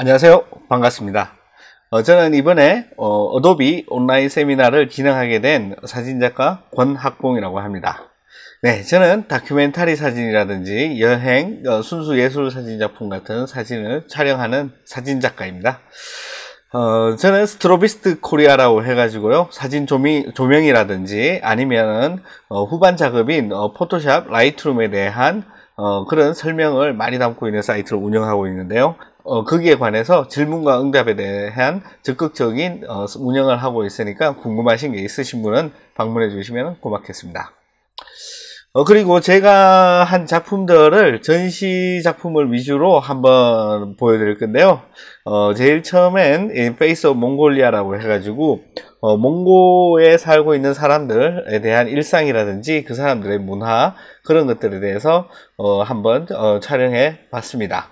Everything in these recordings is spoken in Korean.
안녕하세요. 반갑습니다. 어, 저는 이번에 어, 어도비 온라인 세미나를 진행하게 된 사진작가 권학봉이라고 합니다. 네, 저는 다큐멘터리 사진이라든지 여행, 어, 순수 예술 사진 작품 같은 사진을 촬영하는 사진작가입니다. 어, 저는 스트로비스트 코리아라고 해가지고요. 사진 조미, 조명이라든지 아니면은 어, 후반 작업인 어, 포토샵 라이트룸에 대한 어, 그런 설명을 많이 담고 있는 사이트를 운영하고 있는데요. 어, 거기에 관해서 질문과 응답에 대한 적극적인 어, 운영을 하고 있으니까 궁금하신 게 있으신 분은 방문해 주시면 고맙겠습니다. 어, 그리고 제가 한 작품들을 전시 작품을 위주로 한번 보여드릴 건데요. 어, 제일 처음엔 페이스 오브 몽골리아라고 해가지고 어, 몽고에 살고 있는 사람들에 대한 일상이라든지 그 사람들의 문화 그런 것들에 대해서 어, 한번 어, 촬영해 봤습니다.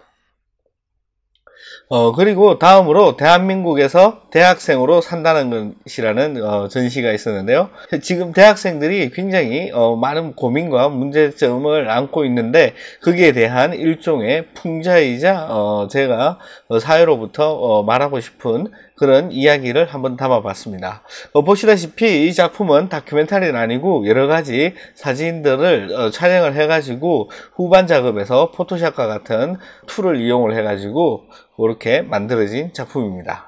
어, 그리고 다음으로 대한민국에서 대학생으로 산다는 것이라는 어, 전시가 있었는데요. 지금 대학생들이 굉장히 어, 많은 고민과 문제점을 안고 있는데 거기에 대한 일종의 풍자이자 어, 제가 어, 사회로부터 어, 말하고 싶은 그런 이야기를 한번 담아봤습니다. 어, 보시다시피 이 작품은 다큐멘터리는 아니고 여러 가지 사진들을 어, 촬영을 해가지고 후반 작업에서 포토샵과 같은 툴을 이용을 해가지고 그렇게 만들어진 작품입니다.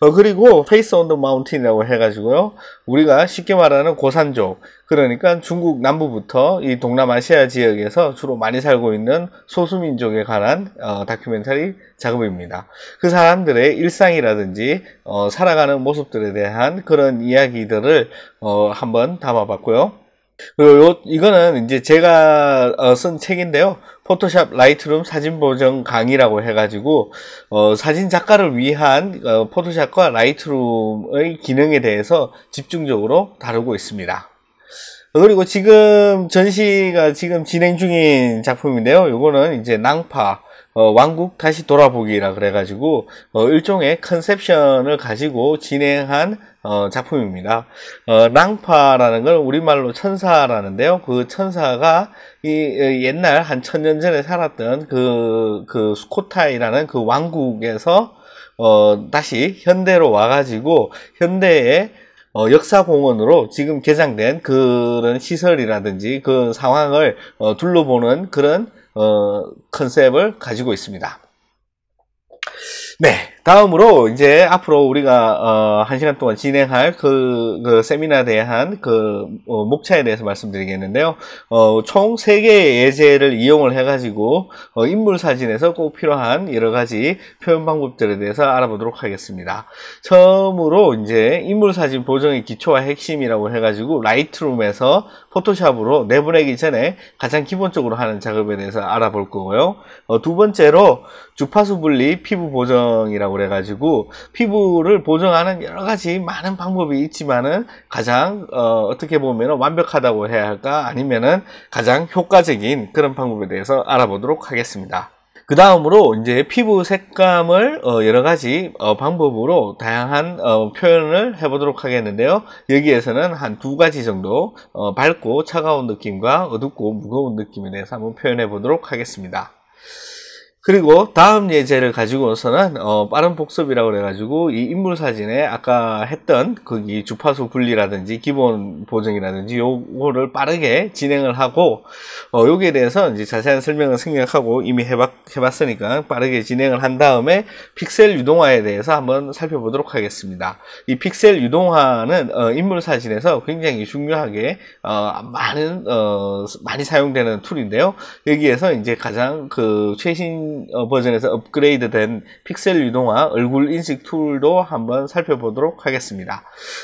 어, 그리고 페이스 온더 마운틴이라고 해가지고요. 우리가 쉽게 말하는 고산족, 그러니까 중국 남부부터 이 동남아시아 지역에서 주로 많이 살고 있는 소수민족에 관한 어, 다큐멘터리 작업입니다. 그 사람들의 일상이라든지 어, 살아가는 모습들에 대한 그런 이야기들을 어, 한번 담아봤고요. 요, 이거는 이제 제가 어, 쓴 책인데요. 포토샵 라이트룸 사진 보정 강의라고 해가지고 어, 사진 작가를 위한 어, 포토샵과 라이트룸의 기능에 대해서 집중적으로 다루고 있습니다. 그리고 지금 전시가 지금 진행 중인 작품인데요. 이거는 이제 낭파 어, 왕국 다시 돌아보기라 그래가지고 어, 일종의 컨셉션을 가지고 진행한 어, 작품입니다. 어, 낭파라는 걸 우리말로 천사라는데요. 그 천사가 이, 이 어, 옛날 한 천 년 전에 살았던 그, 그 스코타이라는 그 왕국에서 어, 다시 현대로 와가지고 현대의 어, 역사공원으로 지금 개장된 그런 시설이라든지 그 상황을 어, 둘러보는 그런 어, 컨셉을 가지고 있습니다. 네, 다음으로 이제 앞으로 우리가 어, 한 시간 동안 진행할 그, 그 세미나에 대한 그 어, 목차에 대해서 말씀드리겠는데요. 어, 총 3개의 예제를 이용을 해가지고 어, 인물 사진에서 꼭 필요한 여러 가지 표현 방법들에 대해서 알아보도록 하겠습니다. 처음으로 이제 인물 사진 보정의 기초와 핵심이라고 해가지고 라이트룸에서 포토샵으로 내보내기 전에 가장 기본적으로 하는 작업에 대해서 알아볼 거고요. 어, 두 번째로 주파수 분리 피부 보정이라고 그래가지고 피부를 보정하는 여러 가지 많은 방법이 있지만은 가장 어, 떻게 보면 완벽하다고 해야 할까 아니면은 가장 효과적인 그런 방법에 대해서 알아보도록 하겠습니다. 그 다음으로 이제 피부 색감을 어 여러 가지 어 방법으로 다양한 어 표현을 해보도록 하겠는데요. 여기에서는 한 두 가지 정도 어, 밝고 차가운 느낌과 어둡고 무거운 느낌에 대해서 한번 표현해 보도록 하겠습니다. 그리고 다음 예제를 가지고서는 어, 빠른 복습이라고 그래가지고 이 인물 사진에 아까 했던 거기 그 주파수 분리라든지 기본 보정이라든지 요거를 빠르게 진행을 하고 어, 요기에 대해서 이제 자세한 설명을 생략하고 이미 해봤, 해봤으니까 빠르게 진행을 한 다음에 픽셀 유동화에 대해서 한번 살펴보도록 하겠습니다. 이 픽셀 유동화는 어, 인물 사진에서 굉장히 중요하게 어, 많은 어, 많이 사용되는 툴인데요. 여기에서 이제 가장 그 최신 최 어, 버전에서 업그레이드된 픽셀 유동화 얼굴 인식 툴도 한번 살펴보도록 하겠습니다.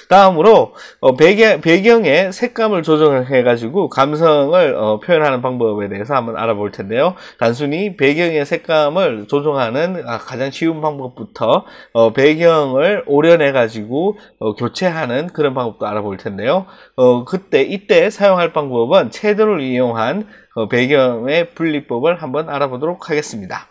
다음으로 어, 배경, 의 색감을 조정 해가지고 감성을 어, 표현하는 방법에 대해서 한번 알아볼 텐데요. 단순히 배경의 색감을 조정하는 아, 가장 쉬운 방법부터 배경을 오려내가지고 교체하는 그런 방법도 알아볼 텐데요. 그때 이때 사용할 방법은 채도를 이용한 어, 배경의 분리법을 한번 알아보도록 하겠습니다.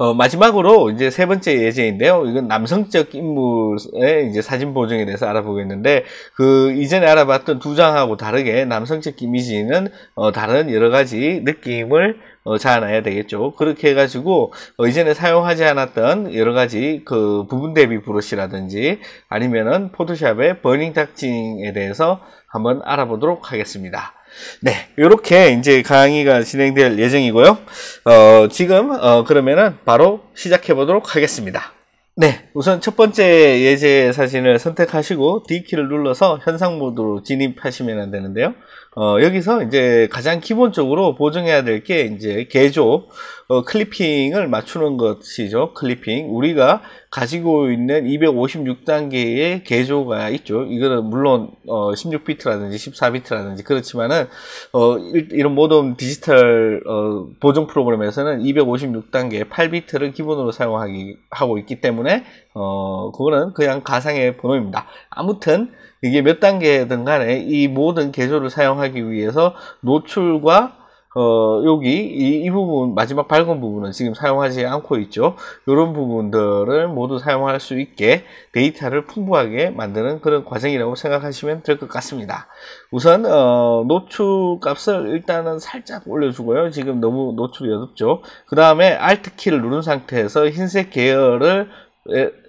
어, 마지막으로 이제 세 번째 예제인데요. 이건 남성적 인물의 이제 사진 보정에 대해서 알아보겠는데 그 이전에 알아봤던 두 장하고 다르게 남성적 이미지는 어, 다른 여러 가지 느낌을 어, 자아놔야 되겠죠. 그렇게 해가지고 어, 이전에 사용하지 않았던 여러 가지 그 부분 대비 브러시라든지 아니면은 포토샵의 버닝 탁징에 대해서 한번 알아보도록 하겠습니다. 네, 이렇게 이제 강의가 진행될 예정이고요. 어, 지금 어, 그러면은 바로 시작해 보도록 하겠습니다. 네, 우선 첫 번째 예제 사진을 선택하시고 D키를 눌러서 현상 모드로 진입하시면 되는데요. 어, 여기서 이제 가장 기본적으로 보정해야 될 게 이제 개조 어, 클리핑을 맞추는 것이죠. 클리핑. 우리가 가지고 있는 256단계의 개조가 있죠. 이거는 물론 어, 16비트라든지 14비트라든지 그렇지만은 어, 이런 모든 디지털 어, 보정 프로그램에서는 256단계 8비트를 기본으로 사용하기 하고 있기 때문에 어, 그거는 그냥 가상의 번호입니다. 아무튼 이게 몇 단계든 간에 이 모든 개조를 사용하기 위해서 노출과 어, 여기 이, 이, 부분 마지막 밝은 부분은 지금 사용하지 않고 있죠. 이런 부분들을 모두 사용할 수 있게 데이터를 풍부하게 만드는 그런 과정이라고 생각하시면 될 것 같습니다. 우선 어, 노출 값을 일단은 살짝 올려주고요. 지금 너무 노출이 어둡죠. 그 다음에 Alt 키를 누른 상태에서 흰색 계열을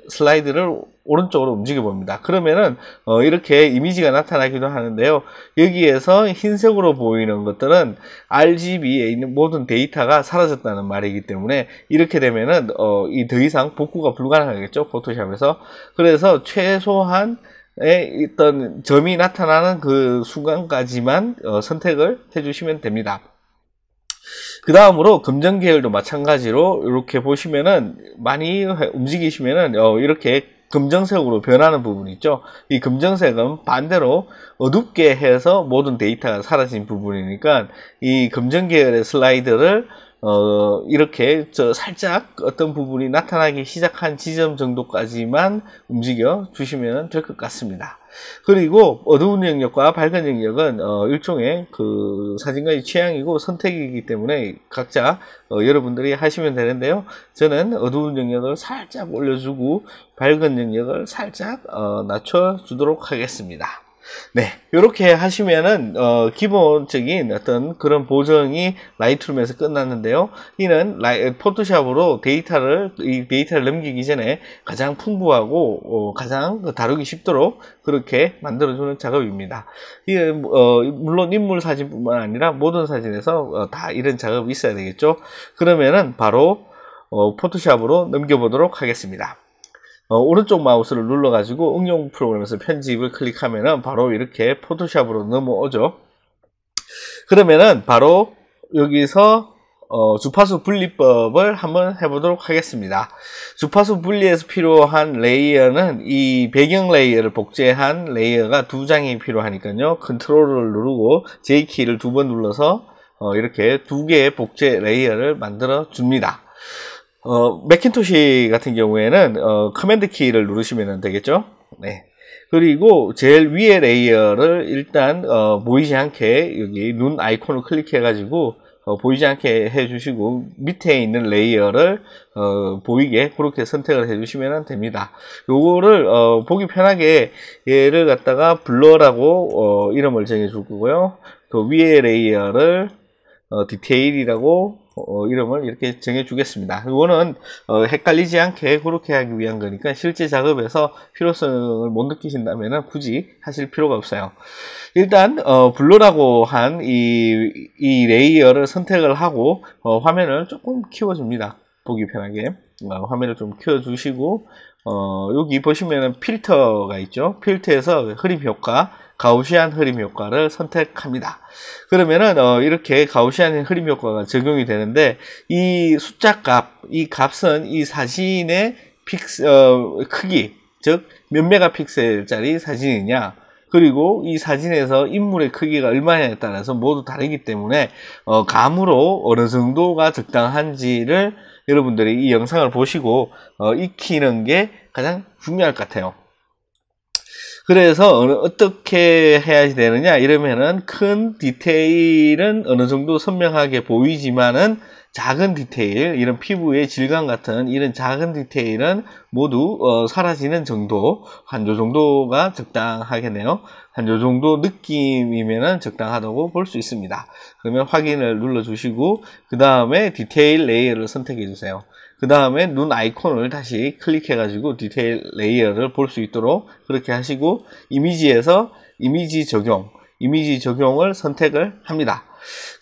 슬라이드를 오른쪽으로 움직여 봅니다. 그러면은 어, 이렇게 이미지가 나타나기도 하는데요. 여기에서 흰색으로 보이는 것들은 RGB에 있는 모든 데이터가 사라졌다는 말이기 때문에 이렇게 되면은 어, 이 더 이상 복구가 불가능하겠죠. 포토샵에서. 그래서 최소한 어떤 점이 나타나는 그 순간까지만 어, 선택을 해주시면 됩니다. 그 다음으로 금전 계열도 마찬가지로 이렇게 보시면은 많이 움직이시면은 어, 이렇게 금정색으로 변하는 부분이 있죠. 이 금정색은 반대로 어둡게 해서 모든 데이터가 사라진 부분이니까 이 금정 계열의 슬라이드를 어, 이렇게 저 살짝 어떤 부분이 나타나기 시작한 지점 정도까지만 움직여 주시면 될 것 같습니다. 그리고 어두운 영역과 밝은 영역은 어, 일종의 그 사진가의 취향이고 선택이기 때문에 각자 어, 여러분들이 하시면 되는데요. 저는 어두운 영역을 살짝 올려주고 밝은 영역을 살짝 어, 낮춰주도록 하겠습니다. 네, 이렇게 하시면은 어, 기본적인 어떤 그런 보정이 라이트룸에서 끝났는데요. 이는 라이, 포토샵으로 데이터를 이 데이터를 넘기기 전에 가장 풍부하고 어, 가장 다루기 쉽도록 그렇게 만들어주는 작업입니다. 이, 어, 물론 인물 사진뿐만 아니라 모든 사진에서 어, 다 이런 작업이 있어야 되겠죠. 그러면은 바로 어, 포토샵으로 넘겨보도록 하겠습니다. 어, 오른쪽 마우스를 눌러가지고 응용 프로그램에서 편집을 클릭하면은 바로 이렇게 포토샵으로 넘어오죠. 그러면은 바로 여기서 어, 주파수 분리법을 한번 해보도록 하겠습니다. 주파수 분리에서 필요한 레이어는 이 배경 레이어를 복제한 레이어가 두 장이 필요하니까요. 컨트롤을 누르고 J키를 두 번 눌러서 어, 이렇게 두 개의 복제 레이어를 만들어 줍니다. 어, 맥킨토시 같은 경우에는 어, 커맨드 키를 누르시면 되겠죠. 네. 그리고 제일 위에 레이어를 일단 어, 보이지 않게 여기 눈 아이콘을 클릭해가지고 어, 보이지 않게 해주시고 밑에 있는 레이어를 어, 보이게 그렇게 선택을 해주시면 됩니다. 요거를 어, 보기 편하게 얘를 갖다가 블러라고 어, 이름을 정해줄 거고요. 그 위에 레이어를 디테일이라고 어, 이름을 이렇게 정해주겠습니다. 이거는 어, 헷갈리지 않게 그렇게 하기 위한 거니까 실제 작업에서 필요성을 못 느끼신다면 굳이 하실 필요가 없어요. 일단 어, 블루라고 한 이 이 레이어를 선택을 하고 어, 화면을 조금 키워줍니다. 보기 편하게 어, 화면을 좀 키워주시고 어, 여기 보시면 필터가 있죠. 필터에서 그 흐림 효과 가우시안 흐림 효과를 선택합니다. 그러면은 어, 이렇게 가우시안 흐림 효과가 적용이 되는데 이 숫자 값, 이 값은 이 사진의 픽스, 어, 크기, 즉 몇 메가픽셀짜리 사진이냐 그리고 이 사진에서 인물의 크기가 얼마냐에 따라서 모두 다르기 때문에 어, 감으로 어느 정도가 적당한지를 여러분들이 이 영상을 보시고 어, 익히는 게 가장 중요할 것 같아요. 그래서 어느, 어떻게 해야 되느냐 이러면은 큰 디테일은 어느 정도 선명하게 보이지만은 작은 디테일 이런 피부의 질감 같은 이런 작은 디테일은 모두 어, 사라지는 정도 한요 정도가 적당하겠네요 한 요 정도 느낌이면은 적당하다고 볼 수 있습니다 그러면 확인을 눌러 주시고 그 다음에 디테일 레이어를 선택해 주세요 그 다음에 눈 아이콘을 다시 클릭해가지고 디테일 레이어를 볼 수 있도록 그렇게 하시고 이미지에서 이미지 적용, 이미지 적용을 선택을 합니다.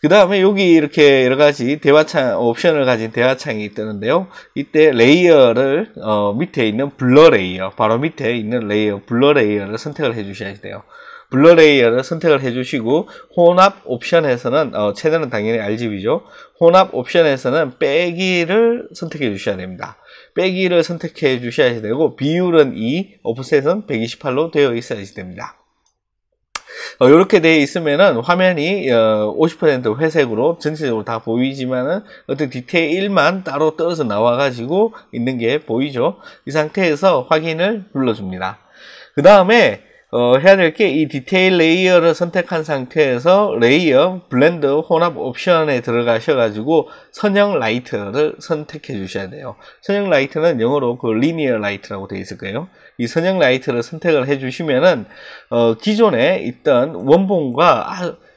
그 다음에 여기 이렇게 여러 가지 대화창, 옵션을 가진 대화창이 뜨는데요. 이때 레이어를, 어, 밑에 있는 블러 레이어, 바로 밑에 있는 레이어, 블러 레이어를 선택을 해 주셔야 돼요. 블러레이어를 선택을 해주시고 혼합 옵션에서는 어, 최대는 당연히 RGB죠. 혼합 옵션에서는 빼기를 선택해 주셔야 됩니다. 빼기를 선택해 주셔야 되고 비율은 2, 오프셋은 128로 되어 있어야 됩니다. 어, 이렇게 되어 있으면은 화면이 어, 50% 회색으로 전체적으로 다 보이지만은 어떤 디테일만 따로 떨어져 나와 가지고 있는 게 보이죠. 이 상태에서 확인을 눌러줍니다. 그 다음에 어, 해야 될 게 이 디테일 레이어를 선택한 상태에서 레이어 블렌드 혼합 옵션에 들어가셔가지고 선형 라이트를 선택해 주셔야 돼요. 선형 라이트는 영어로 그 리니어 라이트라고 되어 있을 거예요. 이 선형 라이트를 선택을 해 주시면은 어, 기존에 있던 원본과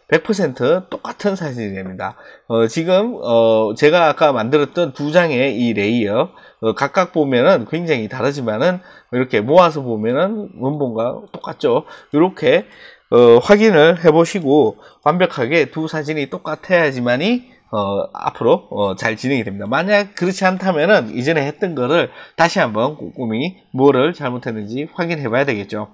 100% 똑같은 사진이 됩니다. 어, 지금 어, 제가 아까 만들었던 두 장의 이 레이어 어, 각각 보면은 굉장히 다르지만은 이렇게 모아서 보면은 원본과 똑같죠. 이렇게 어, 확인을 해보시고 완벽하게 두 사진이 똑같아야지만이 어, 앞으로 어, 잘 진행이 됩니다. 만약 그렇지 않다면은 이전에 했던 거를 다시 한번 꼼꼼히 뭐를 잘못했는지 확인해 봐야 되겠죠.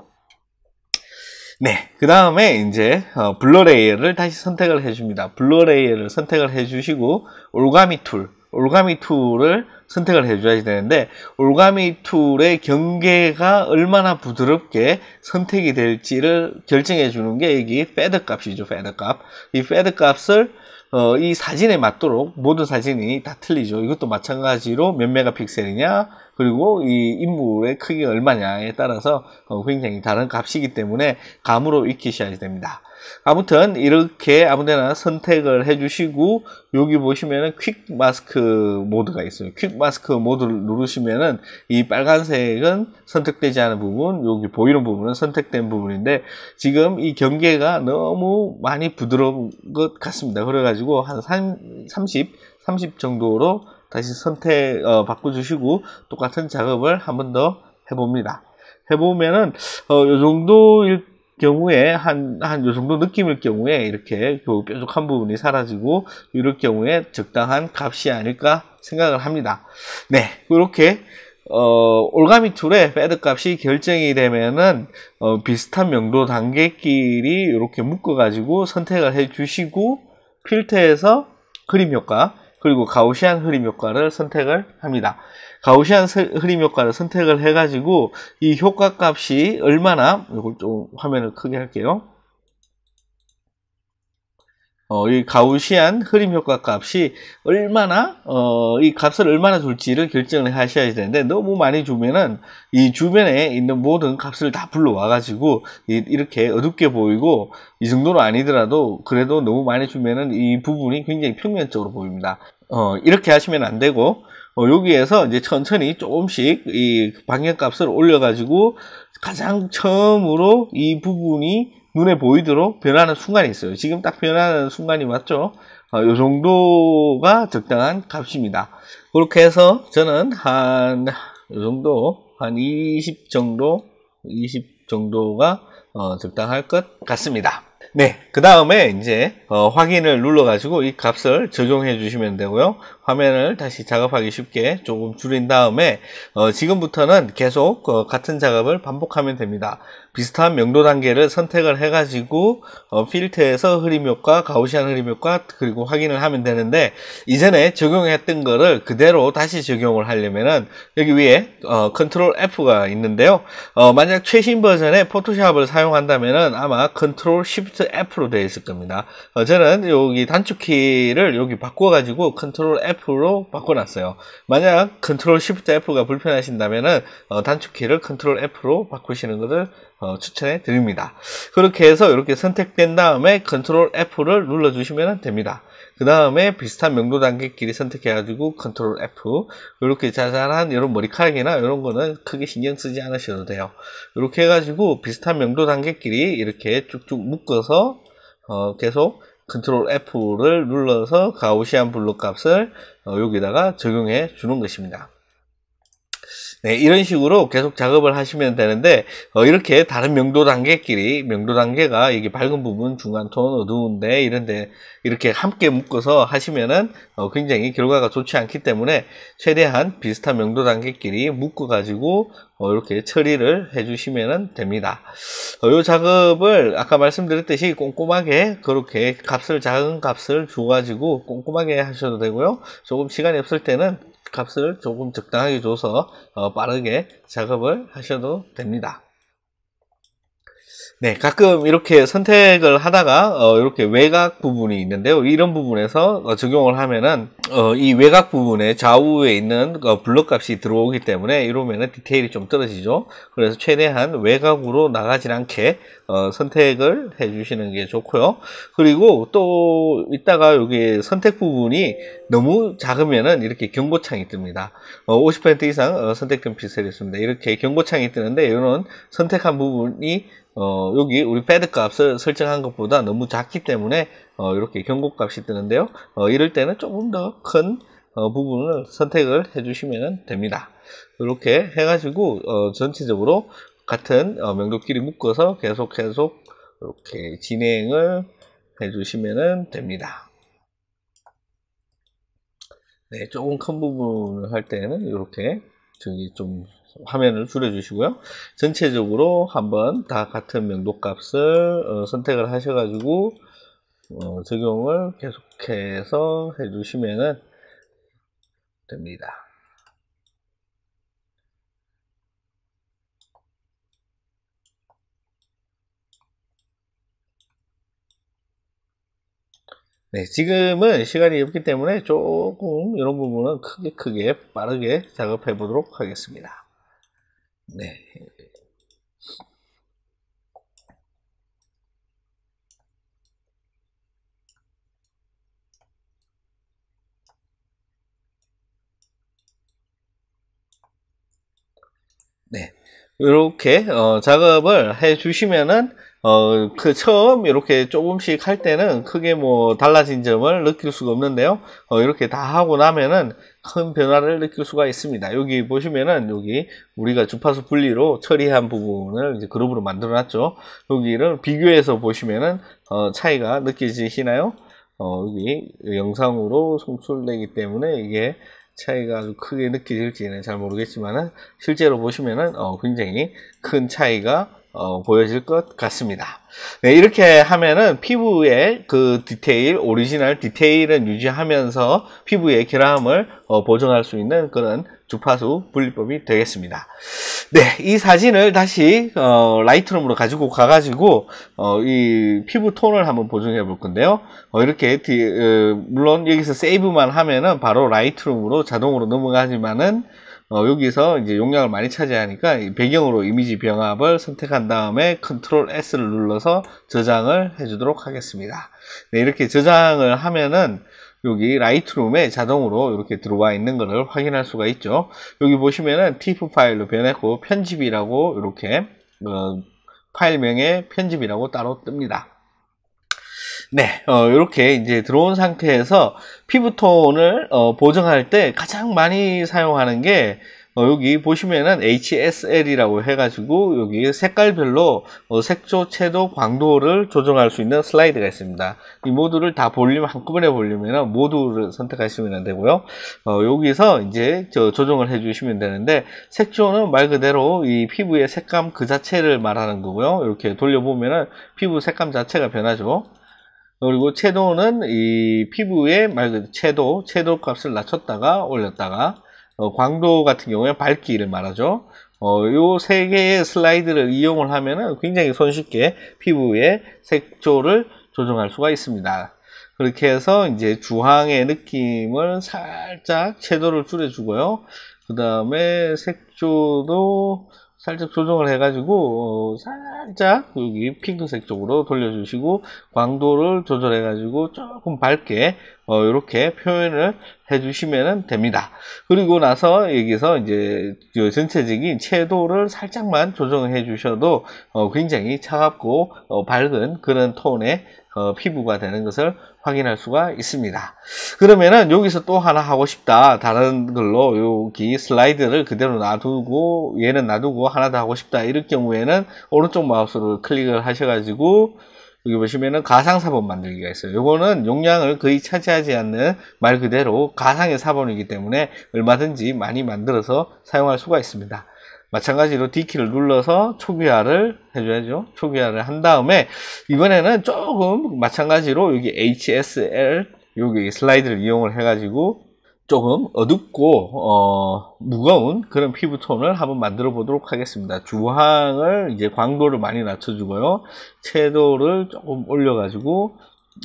네, 그 다음에 이제 블러레이를 어 다시 선택을 해줍니다. 블러레이를 어 선택을 해주시고 올가미 툴 올가미 툴을 선택을 해줘야 되는데 올가미 툴의 경계가 얼마나 부드럽게 선택이 될지를 결정해 주는 게 여기 패드 값이죠 패드 값이 패드 값을 어, 이 사진에 맞도록 모든 사진이 다 틀리죠 이것도 마찬가지로 몇 메가픽셀이냐 그리고 이 인물의 크기가 얼마냐에 따라서 어, 굉장히 다른 값이기 때문에 감으로 익히셔야 됩니다 아무튼 이렇게 아무데나 선택을 해주시고 여기 보시면은 퀵 마스크 모드가 있어요. 퀵 마스크 모드를 누르시면은 이 빨간색은 선택되지 않은 부분, 여기 보이는 부분은 선택된 부분인데 지금 이 경계가 너무 많이 부드러운 것 같습니다. 그래가지고 한 30, 30 정도로 다시 선택 어, 바꿔주시고 똑같은 작업을 한 번 더 해봅니다. 해보면은 어, 이 정도일 경우에 한한요 정도 느낌일 경우에 이렇게 그 뾰족한 부분이 사라지고 이럴 경우에 적당한 값이 아닐까 생각을 합니다. 네, 이렇게 어, 올가미 툴의 패드 값이 결정이 되면은 어, 비슷한 명도 단계끼리 이렇게 묶어가지고 선택을 해주시고 필터에서 그림 효과 그리고 가우시안 흐림 효과를 선택을 합니다. 가우시안 흐림 효과를 선택을 해가지고 이 효과 값이 얼마나 이걸 좀 화면을 크게 할게요. 어, 이 가우시안 흐림 효과 값이 얼마나 어, 이 값을 얼마나 줄지를 결정을 하셔야 되는데 너무 많이 주면은 이 주변에 있는 모든 값을 다 불러와 가지고 이렇게 어둡게 보이고 이 정도는 아니더라도 그래도 너무 많이 주면은 이 부분이 굉장히 평면적으로 보입니다. 어, 이렇게 하시면 안 되고 어, 여기에서 이제 천천히 조금씩 이 방향값을 올려가지고 가장 처음으로 이 부분이 눈에 보이도록 변하는 순간이 있어요. 지금 딱 변하는 순간이 맞죠? 어, 이 정도가 적당한 값입니다. 그렇게 해서 저는 한, 이 정도, 한 20 정도, 20 정도가 어, 적당할 것 같습니다. 네, 그 다음에 이제 어, 확인을 눌러가지고 이 값을 적용해 주시면 되고요. 화면을 다시 작업하기 쉽게 조금 줄인 다음에 어, 지금부터는 계속 어, 같은 작업을 반복하면 됩니다. 비슷한 명도 단계를 선택을 해가지고 어, 필터에서 흐림 효과, 가우시안 흐림 효과 그리고 확인을 하면 되는데 이전에 적용했던 거를 그대로 다시 적용을 하려면은 여기 위에 어, 컨트롤 F가 있는데요. 어, 만약 최신 버전의 포토샵을 사용한다면은 아마 컨트롤 Shift F로 되어 있을 겁니다. 어, 저는 여기 단축키를 여기 바꿔가지고 컨트롤 F F로 바꿔놨어요. 만약 컨트롤 Shift F가 불편하신다면은 어, 단축키를 컨트롤 F로 바꾸시는 것을 어, 추천해 드립니다. 그렇게 해서 이렇게 선택된 다음에 컨트롤 F를 눌러주시면 됩니다. 그 다음에 비슷한 명도 단계끼리 선택해가지고 컨트롤 F 이렇게 자잘한 이런 머리카락이나 이런 거는 크게 신경 쓰지 않으셔도 돼요. 이렇게 해가지고 비슷한 명도 단계끼리 이렇게 쭉쭉 묶어서 어, 계속 컨트롤 F를 눌러서 가우시안 블루 값을 어, 여기다가 적용해 주는 것입니다. 네, 이런 식으로 계속 작업을 하시면 되는데 어, 이렇게 다른 명도 단계끼리 명도 단계가 이게 밝은 부분, 중간 톤, 어두운데 이런데 이렇게 함께 묶어서 하시면은 어, 굉장히 결과가 좋지 않기 때문에 최대한 비슷한 명도 단계끼리 묶어 가지고 어, 이렇게 처리를 해주시면 됩니다. 어, 이 작업을 아까 말씀드렸듯이 꼼꼼하게 그렇게 값을 작은 값을 주어 가지고 꼼꼼하게 하셔도 되고요. 조금 시간이 없을 때는 값을 조금 적당하게 줘서 어, 빠르게 작업을 하셔도 됩니다. 네, 가끔 이렇게 선택을 하다가 어, 이렇게 외곽 부분이 있는데요. 이런 부분에서 어, 적용을 하면은 어, 이 외곽 부분에 좌우에 있는 어, 블록 값이 들어오기 때문에 이러면은 디테일이 좀 떨어지죠. 그래서 최대한 외곽으로 나가지 않게 어, 선택을 해주시는 게 좋고요. 그리고 또 이따가 여기 선택 부분이 너무 작으면은 이렇게 경고창이 뜹니다. 50% 어, 이상 선택 금빛을 했습니다. 이렇게 경고창이 뜨는데 이런 선택한 부분이 어, 여기 우리 패드 값을 설정한 것보다 너무 작기 때문에 어, 이렇게 경고값이 뜨는데요. 어, 이럴 때는 조금 더큰 어, 부분을 선택을 해주시면 됩니다. 이렇게 해가지고 어, 전체적으로 같은 어, 명도끼리 묶어서 계속 계속 이렇게 진행을 해주시면 됩니다. 네, 조금 큰 부분을 할 때는 이렇게 저기 좀 화면을 줄여주시고요. 전체적으로 한번 다 같은 명도값을 어, 선택을 하셔가지고 어, 적용을 계속해서 해주시면 됩니다. 네, 지금은 시간이 없기 때문에 조금 이런 부분은 크게 크게 빠르게 작업해 보도록 하겠습니다. 네. 네. 이렇게 어, 작업을 해 주시면은 어, 그 처음 이렇게 조금씩 할 때는 크게 뭐 달라진 점을 느낄 수가 없는데요. 어, 이렇게 다 하고 나면은 큰 변화를 느낄 수가 있습니다. 여기 보시면은 여기 우리가 주파수 분리로 처리한 부분을 이제 그룹으로 만들어 놨죠. 여기를 비교해서 보시면은 어, 차이가 느껴지시나요? 어, 여기 영상으로 송출되기 때문에 이게 차이가 아주 크게 느껴질지는 잘 모르겠지만은 실제로 보시면은 어, 굉장히 큰 차이가 어, 보여질 것 같습니다. 네, 이렇게 하면은 피부의 그 디테일, 오리지널 디테일은 유지하면서 피부의 결함을 어, 보존할 수 있는 그런 주파수 분리법이 되겠습니다. 네, 이 사진을 다시 어, 라이트룸으로 가지고 가가지고 어, 이 피부 톤을 한번 보정해 볼 건데요. 어, 이렇게 디, 어, 물론 여기서 세이브만 하면은 바로 라이트룸으로 자동으로 넘어가지만은 어, 여기서 이제 용량을 많이 차지하니까 배경으로 이미지 병합을 선택한 다음에 Ctrl S를 눌러서 저장을 해주도록 하겠습니다. 네, 이렇게 저장을 하면은 여기 라이트룸에 자동으로 이렇게 들어와 있는 것을 확인할 수가 있죠. 여기 보시면은 TIFF 파일로 변했고 편집이라고 이렇게 어, 파일명에 편집이라고 따로 뜹니다. 네, 어, 이렇게 이제 들어온 상태에서 피부톤을 어, 보정할 때 가장 많이 사용하는 게 어, 여기 보시면은 HSL이라고 해가지고 여기 색깔별로 어, 색조, 채도, 광도를 조정할 수 있는 슬라이드가 있습니다. 이 모두를 다 볼륨 한꺼번에 볼륨이나 모두를 선택하시면 되고요. 어, 여기서 이제 저 조정을 해주시면 되는데 색조는 말 그대로 이 피부의 색감 그 자체를 말하는 거고요. 이렇게 돌려보면은 피부 색감 자체가 변하죠. 그리고 채도는 이 피부의 말 그대로 채도, 채도 값을 낮췄다가 올렸다가 어, 광도 같은 경우에 밝기를 말하죠. 어, 요 세 개의 슬라이드를 이용을 하면은 굉장히 손쉽게 피부의 색조를 조정할 수가 있습니다. 그렇게 해서 이제 주황의 느낌을 살짝 채도를 줄여주고요. 그 다음에 색조도 살짝 조정을 해가지고 어, 살짝 여기 핑크색 쪽으로 돌려주시고 광도를 조절해가지고 조금 밝게 어, 이렇게 표현을 해주시면 됩니다. 그리고 나서 여기서 이제 전체적인 채도를 살짝만 조정해 주셔도 어, 굉장히 차갑고 어, 밝은 그런 톤의 어, 피부가 되는 것을 확인할 수가 있습니다. 그러면은 여기서 또 하나 하고 싶다. 다른 걸로 여기 슬라이드를 그대로 놔두고 얘는 놔두고 하나 더 하고 싶다. 이럴 경우에는 오른쪽 마우스를 클릭을 하셔가지고 여기 보시면은 가상사본 만들기가 있어요. 요거는 용량을 거의 차지하지 않는 말 그대로 가상의 사본이기 때문에 얼마든지 많이 만들어서 사용할 수가 있습니다. 마찬가지로 D키를 눌러서 초기화를 해줘야죠. 초기화를 한 다음에 이번에는 조금 마찬가지로 여기 HSL 여기 슬라이드를 이용을 해가지고 조금 어둡고 어, 무거운 그런 피부톤을 한번 만들어 보도록 하겠습니다. 주황을 이제 광도를 많이 낮춰주고요. 채도를 조금 올려가지고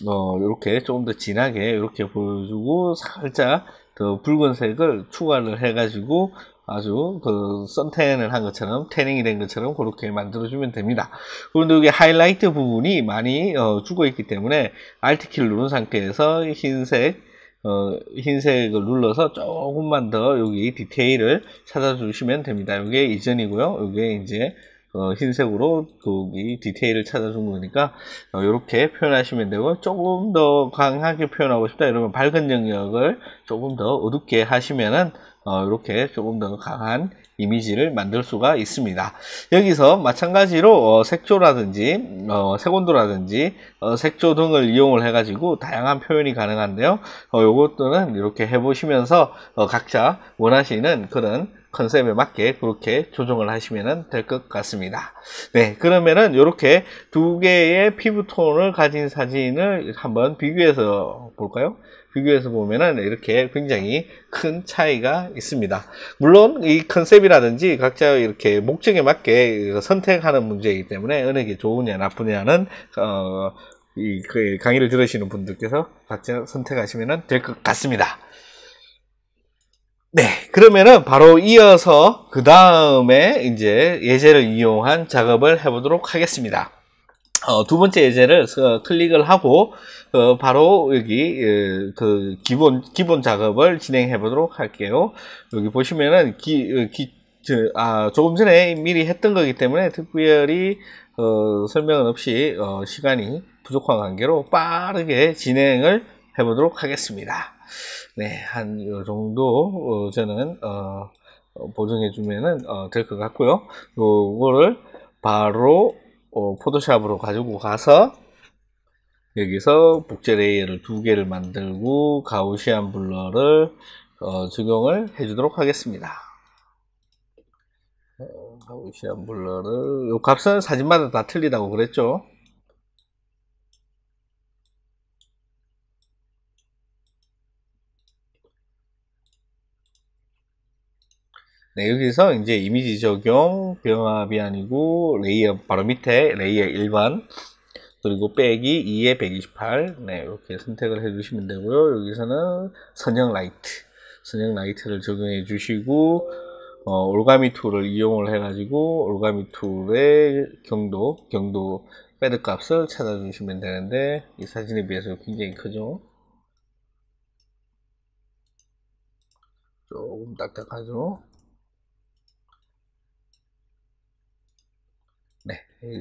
어, 이렇게 조금 더 진하게 이렇게 보여주고 살짝 더 붉은색을 추가를 해가지고 아주 그 선텐을 한 것처럼 태닝이 된 것처럼 그렇게 만들어주면 됩니다. 그런데 여기 하이라이트 부분이 많이 어, 죽어 있기 때문에 Alt키를 누른 상태에서 흰색 어, 흰색을 눌러서 조금만 더 여기 디테일을 찾아주시면 됩니다. 이게 이전이고요. 이게 이제 어, 흰색으로 여기 디테일을 찾아준 거니까 어, 이렇게 표현하시면 되고 조금 더 강하게 표현하고 싶다 이러면 밝은 영역을 조금 더 어둡게 하시면은 어, 이렇게 조금 더 강한 이미지를 만들 수가 있습니다. 여기서 마찬가지로 어, 색조라든지 어, 색온도라든지 어, 색조 등을 이용을 해가지고 다양한 표현이 가능한데요. 어, 요것들은 이렇게 해보시면서 어, 각자 원하시는 그런 컨셉에 맞게 그렇게 조정을 하시면 될 것 같습니다. 네, 그러면은 이렇게 두 개의 피부 톤을 가진 사진을 한번 비교해서 볼까요? 비교해서 보면은 이렇게 굉장히 큰 차이가 있습니다. 물론 이 컨셉이라든지 각자 이렇게 목적에 맞게 그 선택하는 문제이기 때문에 은행이 좋으냐 나쁘냐는 어, 이 그 강의를 들으시는 분들께서 각자 선택하시면 될 것 같습니다. 네, 그러면은 바로 이어서 그 다음에 이제 예제를 이용한 작업을 해보도록 하겠습니다. 어, 두 번째 예제를 클릭을 하고 어, 바로 여기 예, 그 기본 기본 작업을 진행해 보도록 할게요. 여기 보시면은 기, 어, 기, 저, 아, 조금 전에 미리 했던 거기 때문에 특별히 어, 설명은 없이 어, 시간이 부족한 관계로 빠르게 진행을 해보도록 하겠습니다. 네, 한 이 정도 저는 보정해 주면은 될것 같고요. 요거를 바로 어, 포토샵으로 가지고 가서 여기서 복제 레이어를 두 개를 만들고 가우시안 블러를 어, 적용을 해주도록 하겠습니다. 어, 가우시안 블러를 이 값은 사진마다 다 틀리다고 그랬죠. 네, 여기서 이제 이미지 적용, 병합이 아니고 레이어 바로 밑에 레이어 일반 그리고 빼기 2에 128 네, 이렇게 선택을 해 주시면 되고요. 여기서는 선형 라이트 선형 라이트를 적용해 주시고 어, 올가미 툴을 이용을 해가지고 올가미 툴의 경도, 경도 패드 값을 찾아주시면 되는데 이 사진에 비해서 굉장히 크죠. 조금 딱딱하죠.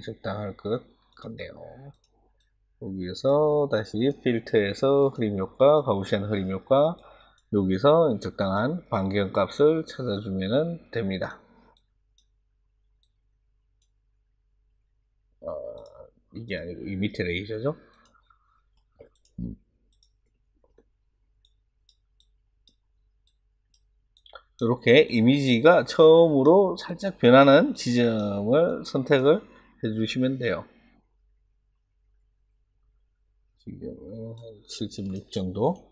적당할것 같네요. 여기에서 다시 필터에서 흐림효과, 가우시안 흐림효과 여기서 적당한 반경 값을 찾아주면 됩니다. 어, 이게 아니고 이 밑에 레이저죠. 음. 이렇게 이미지가 처음으로 살짝 변하는 지점을 선택을 해주시면 돼요. 지금 76 정도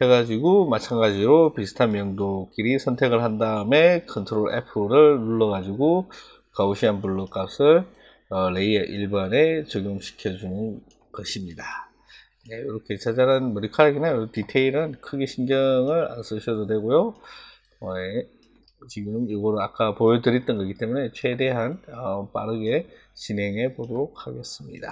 해가지고 마찬가지로 비슷한 명도끼리 선택을 한 다음에 컨트롤 F를 눌러가지고 가우시안 블루 값을 어, 레이어 1번에 적용시켜주는 것입니다. 네, 이렇게 자잘한 머리카락이나 디테일은 크게 신경을 안 쓰셔도 되고요. 어, 예. 지금 이거를 아까 보여드렸던 거기 때문에 최대한 어, 빠르게 진행해 보도록 하겠습니다.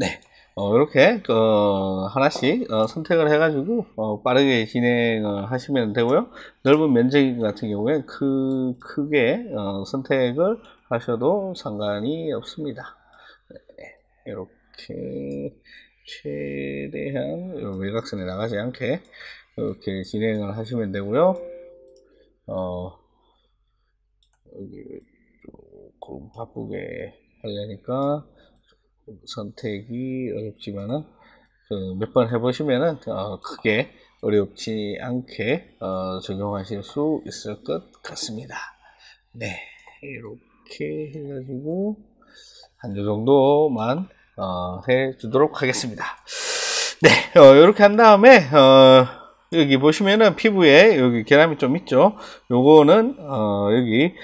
네. 어, 이렇게 어, 하나씩 어, 선택을 해가지고 어, 빠르게 진행을 하시면 되고요. 넓은 면적 같은 경우에 그 크게 어, 선택을 하셔도 상관이 없습니다. 네, 이렇게 최대한 외곽선에 나가지 않게 이렇게 진행을 하시면 되고요. 어, 여기 조금 바쁘게 하려니까 선택이 어렵지만은 그몇번 해보시면은 어, 크게 어렵지 않게 어, 적용하실 수 있을 것 같습니다. 네, 이렇게 해가지고 한요 정도만 어, 해주도록 하겠습니다. 네, 이렇게 어, 한 다음에 어, 여기 보시면은 피부에 여기 계람이 좀 있죠. 요거는 어, 여기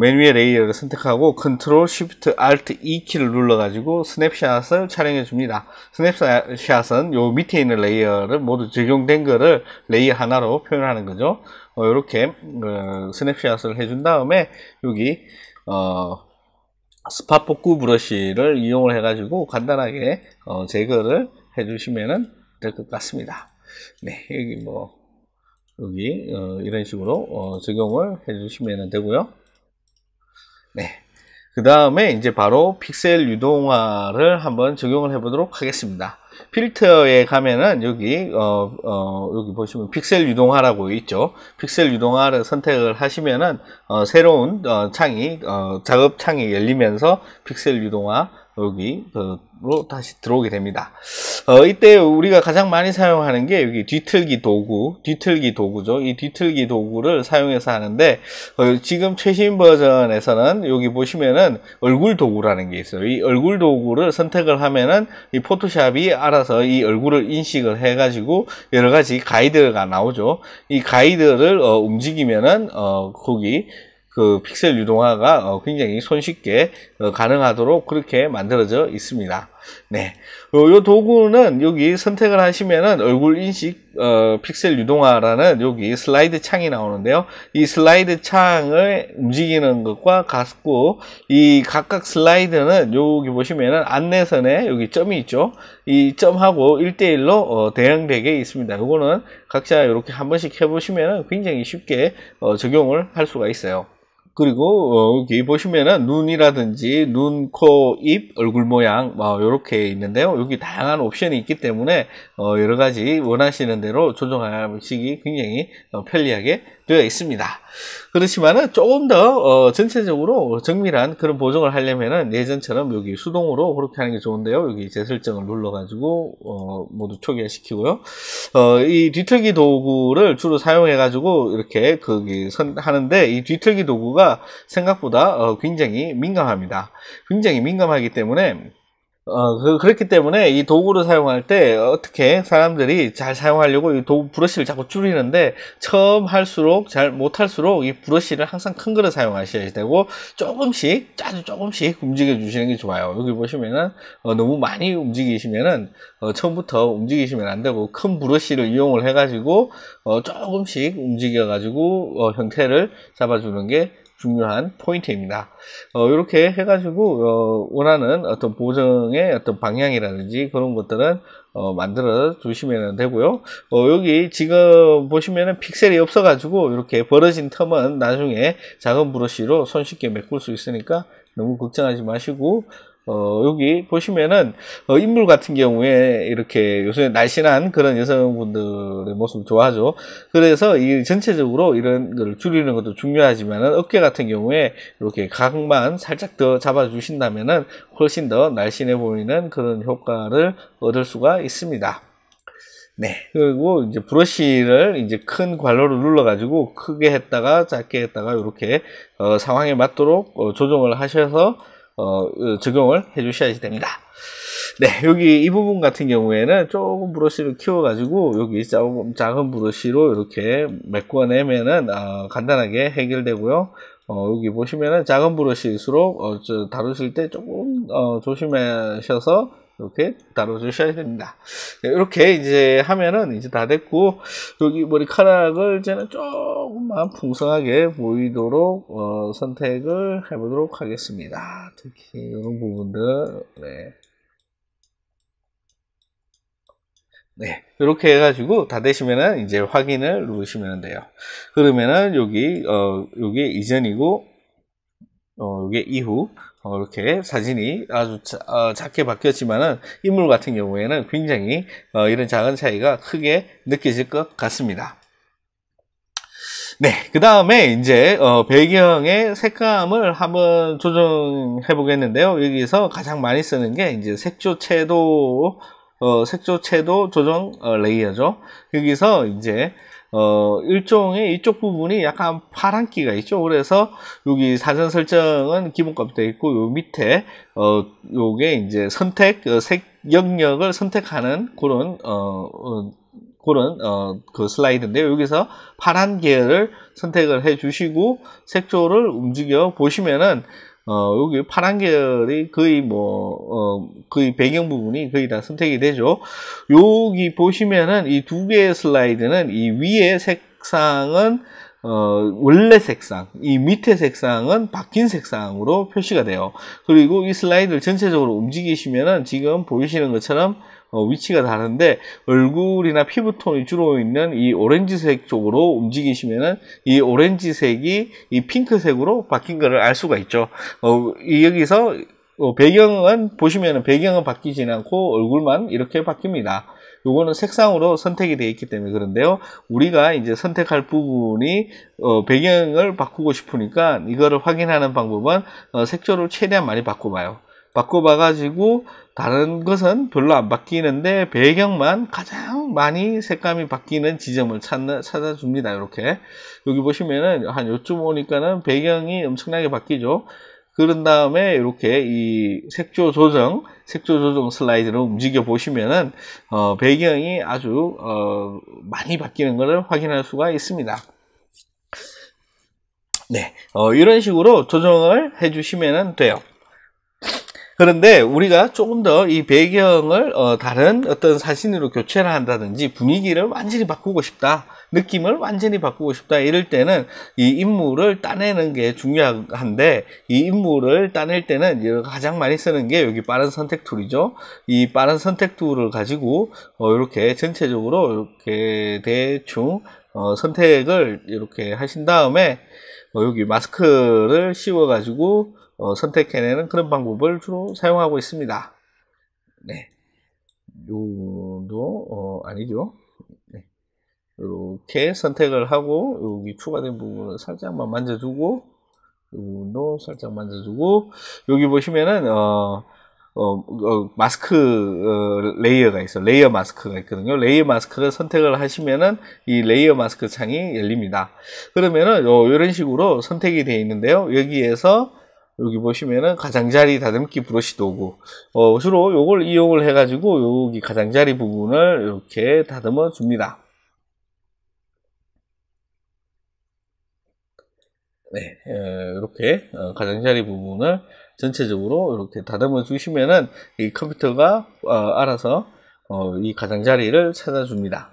메뉴에 레이어를 선택하고 컨트롤 쉬프트 알트 E 키를 눌러가지고 스냅샷을 촬영해 줍니다. 스냅샷은 요 밑에 있는 레이어를 모두 적용된 거를 레이어 하나로 표현하는 거죠. 어, 이렇게 어, 스냅샷을 해준 다음에 여기 어, 스팟 복구 브러쉬를 이용을 해가지고 간단하게 어, 제거를 해주시면 될 것 같습니다. 네, 여기 뭐 여기 어, 이런 식으로 어, 적용을 해주시면 되고요. 네. 그 다음에 이제 바로 픽셀 유동화를 한번 적용을 해 보도록 하겠습니다. 필터에 가면은 여기 어, 어, 여기 보시면 픽셀 유동화라고 있죠. 픽셀 유동화를 선택을 하시면은 어, 새로운 어, 창이 어, 작업 창이 열리면서 픽셀 유동화 여기로 그 다시 들어오게 됩니다. 어, 이때 우리가 가장 많이 사용하는 게 여기 뒤틀기 도구, 뒤틀기 도구죠. 이 뒤틀기 도구를 사용해서 하는데 어, 지금 최신 버전에서는 여기 보시면은 얼굴 도구라는 게 있어요. 이 얼굴 도구를 선택을 하면은 이 포토샵이 알아서 이 얼굴을 인식을 해가지고 여러 가지 가이드가 나오죠. 이 가이드를 어, 움직이면은 어, 거기 그 픽셀 유동화가 어, 굉장히 손쉽게 어, 가능하도록 그렇게 만들어져 있습니다. 네. 어, 요 도구는 여기 선택을 하시면은 얼굴 인식 어, 픽셀 유동화라는 여기 슬라이드 창이 나오는데요. 이 슬라이드 창을 움직이는 것과 같고 이 각각 슬라이드는 여기 보시면은 안내선에 여기 점이 있죠. 이 점하고 1대1로 어, 대응되게 있습니다. 이거는 각자 이렇게 한 번씩 해보시면 굉장히 쉽게 어, 적용을 할 수가 있어요. 그리고 어, 여기 보시면은 눈이라든지 눈, 코, 입, 얼굴 모양 이렇게 뭐, 있는데요. 여기 다양한 옵션이 있기 때문에 어, 여러 가지 원하시는 대로 조정하시기 굉장히 어, 편리하게 되어 있습니다. 그렇지만은 조금 더 어, 전체적으로 정밀한 그런 보정을 하려면은 예전처럼 여기 수동으로 그렇게 하는 게 좋은데요. 여기 재설정을 눌러가지고 어, 모두 초기화시키고요. 어, 이 뒤틀기 도구를 주로 사용해가지고 이렇게 거기 선, 하는데 이 뒤틀기 도구가 생각보다 어, 굉장히 민감합니다. 굉장히 민감하기 때문에 어, 그, 렇기 때문에 이 도구를 사용할 때 어떻게 사람들이 잘 사용하려고 이 도구 브러쉬를 자꾸 줄이는데 처음 할수록 잘 못할수록 이 브러쉬를 항상 큰 거를 사용하셔야 되고 조금씩 아주 조금씩 움직여 주시는 게 좋아요. 여기 보시면은 어, 너무 많이 움직이시면은 어, 처음부터 움직이시면 안 되고 큰 브러쉬를 이용을 해가지고 어, 조금씩 움직여가지고 어, 형태를 잡아주는 게 중요한 포인트입니다. 어, 이렇게 해가지고 어, 원하는 어떤 보정의 어떤 방향이라든지 그런 것들은 어, 만들어 주시면 되고요. 어, 여기 지금 보시면은 픽셀이 없어가지고 이렇게 벌어진 텀은 나중에 작은 브러쉬로 손쉽게 메꿀 수 있으니까 너무 걱정하지 마시고 어, 여기 보시면은, 어, 인물 같은 경우에 이렇게 요새 날씬한 그런 여성분들의 모습을 좋아하죠. 그래서 이 전체적으로 이런 걸 줄이는 것도 중요하지만은 어깨 같은 경우에 이렇게 각만 살짝 더 잡아주신다면은 훨씬 더 날씬해 보이는 그런 효과를 얻을 수가 있습니다. 네. 그리고 이제 브러쉬를 이제 큰 관로를 눌러가지고 크게 했다가 작게 했다가 이렇게 어, 상황에 맞도록 어, 조정을 하셔서 어, 어, 적용을 해주셔야지 됩니다. 네, 여기 이 부분 같은 경우에는 조금 브러쉬를 키워가지고 여기 조금 작은 브러쉬로 이렇게 메꿔내면은 어, 간단하게 해결되고요. 어, 여기 보시면은 작은 브러쉬일수록 어, 다루실 때 조금 어, 조심하셔서 이렇게 다뤄주셔야 됩니다. 네, 이렇게 이제 하면은 이제 다 됐고 여기 머리카락을 이제는 조금만 풍성하게 보이도록 어, 선택을 해보도록 하겠습니다. 특히 이런 부분들 네. 네, 이렇게 해가지고 다 되시면은 이제 확인을 누르시면 돼요. 그러면은 여기 어 여기 이전이고 어 이게 이후 어, 이렇게 사진이 아주 어, 작게 바뀌었지만은 인물 같은 경우에는 굉장히 어, 이런 작은 차이가 크게 느껴질 것 같습니다. 네, 그 다음에 이제 어, 배경의 색감을 한번 조정해 보겠는데요. 여기서 가장 많이 쓰는 게 이제 색조 채도 어, 색조채도 조정 어, 레이어죠. 여기서 이제 어, 일종의 이쪽 부분이 약간 파란기가 있죠. 그래서 여기 사전 설정은 기본값 되어 있고 요 밑에 어, 요게 이제 선택 어, 색 영역을 선택하는 그런 어, 어 그런 어, 그슬라이드인데 여기서 파란 계열을 선택을 해 주시고 색조를 움직여 보시면은 어, 여기 파란 계열이 거의 뭐, 어, 거의 배경 부분이 거의 다 선택이 되죠. 여기 보시면은 이 두 개의 슬라이드는 이 위에 색상은 어, 원래 색상, 이 밑에 색상은 바뀐 색상으로 표시가 돼요. 그리고 이 슬라이드를 전체적으로 움직이시면은 지금 보이시는 것처럼 어, 위치가 다른데 얼굴이나 피부톤이 주로 있는 이 오렌지색 쪽으로 움직이시면은 이 오렌지색이 이 핑크색으로 바뀐 것을 알 수가 있죠. 어, 여기서 어, 배경은 보시면은 배경은 바뀌진 않고 얼굴만 이렇게 바뀝니다. 요거는 색상으로 선택이 되어 있기 때문에 그런데요. 우리가 이제 선택할 부분이 어, 배경을 바꾸고 싶으니까 이거를 확인하는 방법은 어, 색조를 최대한 많이 바꿔봐요. 바꿔봐가지고 다른 것은 별로 안 바뀌는데 배경만 가장 많이 색감이 바뀌는 지점을 찾는, 찾아줍니다. 이렇게 여기 보시면은 한 요쯤 오니까는 배경이 엄청나게 바뀌죠. 그런 다음에 이렇게 이 색조 조정, 색조 조정 슬라이드로 움직여 보시면은 어, 배경이 아주 어, 많이 바뀌는 것을 확인할 수가 있습니다. 네, 어, 이런 식으로 조정을 해주시면 돼요. 그런데 우리가 조금 더 이 배경을 어, 다른 어떤 사진으로 교체를 한다든지 분위기를 완전히 바꾸고 싶다. 느낌을 완전히 바꾸고 싶다 이럴 때는 이 인물을 따내는 게 중요한데 이 인물을 따낼 때는 가장 많이 쓰는 게 여기 빠른 선택 툴이죠 이 빠른 선택 툴을 가지고 어 이렇게 전체적으로 이렇게 대충 어 선택을 이렇게 하신 다음에 어 여기 마스크를 씌워 가지고 어, 선택해내는 그런 방법을 주로 사용하고 있습니다. 네. 요도 어, 아니죠. 네. 이렇게 선택을 하고 여기 추가된 부분을 살짝만 만져주고 요도 부분 살짝 만져주고 여기 보시면은 어, 어, 어, 마스크 어, 레이어가 있어 레이어 마스크가 있거든요 레이어 마스크를 선택을 하시면은 이 레이어 마스크 창이 열립니다 그러면은 요, 이런 식으로 선택이 되어 있는데요 여기에서 여기 보시면은 가장자리 다듬기 브러쉬도 구고 어, 주로 요걸 이용을 해가지고 여기 가장자리 부분을 이렇게 다듬어 줍니다. 네, 어, 이렇게 어, 가장자리 부분을 전체적으로 이렇게 다듬어 주시면은 이 컴퓨터가 어, 알아서 이 가장자리를 찾아줍니다.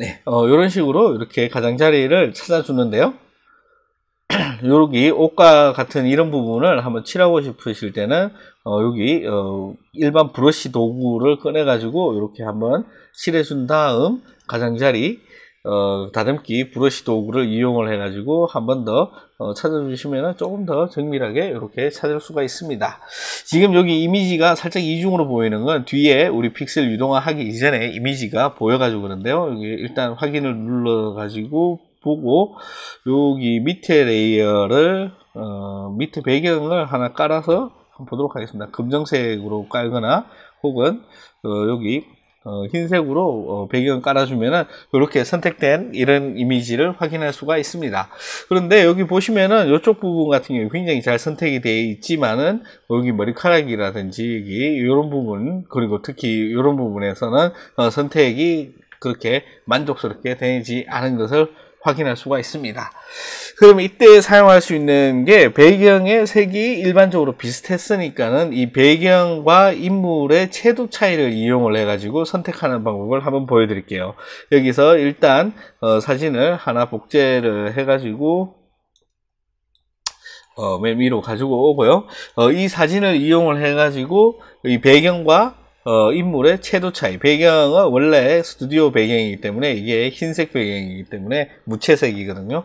네, 어, 이런 식으로 이렇게 가장자리를 찾아주는데요. 여기 옷과 같은 이런 부분을 한번 칠하고 싶으실 때는 어, 여기 어, 일반 브러쉬 도구를 꺼내 가지고 이렇게 한번 칠해 준 다음 가장자리 어, 다듬기 브러쉬 도구를 이용을 해 가지고 한번더 어, 찾아주시면 조금 더 정밀하게 이렇게 찾을 수가 있습니다. 지금 여기 이미지가 살짝 이중으로 보이는 건 뒤에 우리 픽셀 유동화하기 이전에 이미지가 보여가지고 그런데요. 여기 일단 확인을 눌러가지고 보고 여기 밑에 레이어를 어, 밑에 배경을 하나 깔아서 한번 보도록 하겠습니다. 검정색으로 깔거나 혹은 어, 여기 어, 흰색으로 어, 배경 깔아주면은 이렇게 선택된 이런 이미지를 확인할 수가 있습니다. 그런데 여기 보시면은 이쪽 부분 같은 경우 굉장히 잘 선택이 되어 있지만은 여기 머리카락이라든지 여기 이런 부분 그리고 특히 이런 부분에서는 어, 선택이 그렇게 만족스럽게 되지 않은 것을 확인할 수가 있습니다. 그럼 이때 사용할 수 있는 게 배경의 색이 일반적으로 비슷했으니까는 이 배경과 인물의 채도 차이를 이용을 해가지고 선택하는 방법을 한번 보여드릴게요. 여기서 일단 어, 사진을 하나 복제를 해가지고 어, 맨 위로 가지고 오고요. 어, 이 사진을 이용을 해가지고 이 배경과 어, 인물의 채도 차이. 배경은 원래 스튜디오 배경이기 때문에 이게 흰색 배경이기 때문에 무채색이거든요.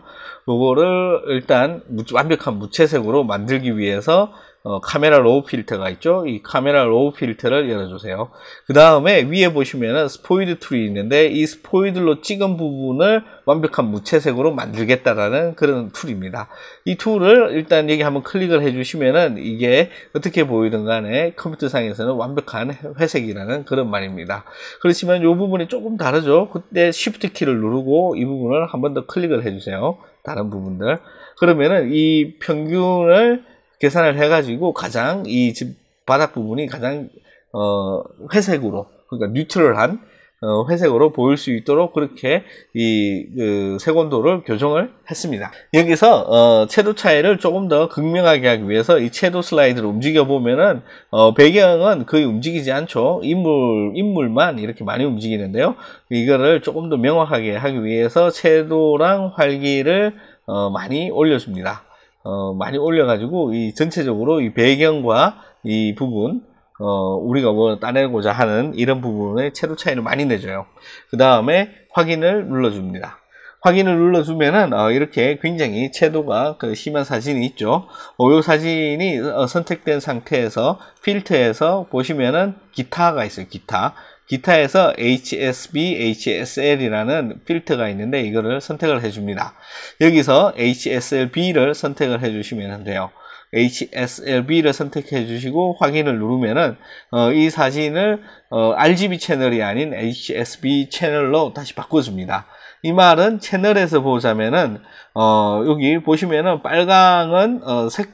요거를 일단 완벽한 무채색으로 만들기 위해서 어, 카메라 로우 필터가 있죠. 이 카메라 로우 필터를 열어주세요. 그 다음에 위에 보시면은 스포이드 툴이 있는데 이 스포이드로 찍은 부분을 완벽한 무채색으로 만들겠다라는 그런 툴입니다. 이 툴을 일단 여기 한번 클릭을 해주시면은 이게 어떻게 보이든 간에 컴퓨터상에서는 완벽한 회색이라는 그런 말입니다. 그렇지만 이 부분이 조금 다르죠. 그때 Shift 키를 누르고 이 부분을 한번 더 클릭을 해주세요. 다른 부분들. 그러면은 이 평균을 계산을 해가지고 가장 이 집 바닥 부분이 가장 어, 회색으로 그러니까 뉴트럴한 어, 회색으로 보일 수 있도록 그렇게 이 그, 색온도를 교정을 했습니다. 여기서 어, 채도 차이를 조금 더 극명하게 하기 위해서 이 채도 슬라이드를 움직여 보면은 어, 배경은 거의 움직이지 않죠. 인물 인물만 이렇게 많이 움직이는데요. 이거를 조금 더 명확하게 하기 위해서 채도랑 활기를 어, 많이 올려줍니다. 어, 많이 올려가지고 이 전체적으로 이 배경과 이 부분 어, 우리가 뭐 따내고자 하는 이런 부분의 채도 차이를 많이 내줘요. 그 다음에 확인을 눌러줍니다. 확인을 눌러주면은 어, 이렇게 굉장히 채도가 그 심한 사진이 있죠. 어, 이 사진이 어, 선택된 상태에서 필터에서 보시면은 기타가 있어요. 기타. 기타에서 HSB, HSL이라는 필터가 있는데 이거를 선택을 해줍니다. 여기서 HSLB를 선택을 해주시면 돼요. HSLB를 선택해 주시고 확인을 누르면은 어, 이 사진을 어, RGB 채널이 아닌 HSB 채널로 다시 바꿔줍니다. 이 말은 채널에서 보자면은 어, 여기 보시면은 빨강은 어, 색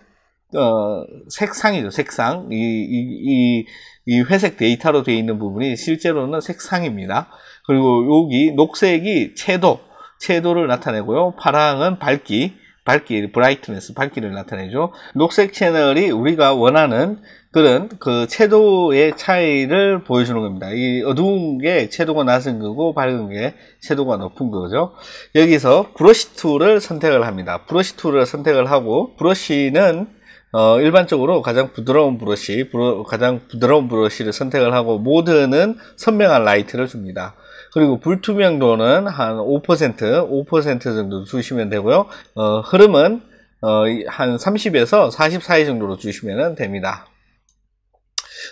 어, 색상이죠 색상 이, 이, 이이 회색 데이터로 되어 있는 부분이 실제로는 색상입니다. 그리고 여기 녹색이 채도, 채도를 나타내고요. 파랑은 밝기, 밝기, 브라이트네스, 밝기를 나타내죠. 녹색 채널이 우리가 원하는 그런 그 채도의 차이를 보여주는 겁니다. 이 어두운 게 채도가 낮은 거고 밝은 게 채도가 높은 거죠. 여기서 브러시 툴을 선택을 합니다. 브러시 툴을 선택을 하고 브러시는 어, 일반적으로 가장 부드러운 브러쉬, 브러, 가장 부드러운 브러쉬를 선택을 하고 모드는 선명한 라이트를 줍니다. 그리고 불투명도는 한 5%, 5% 정도 주시면 되고요. 어, 흐름은 어, 한 30에서 40 사이 정도로 주시면 됩니다.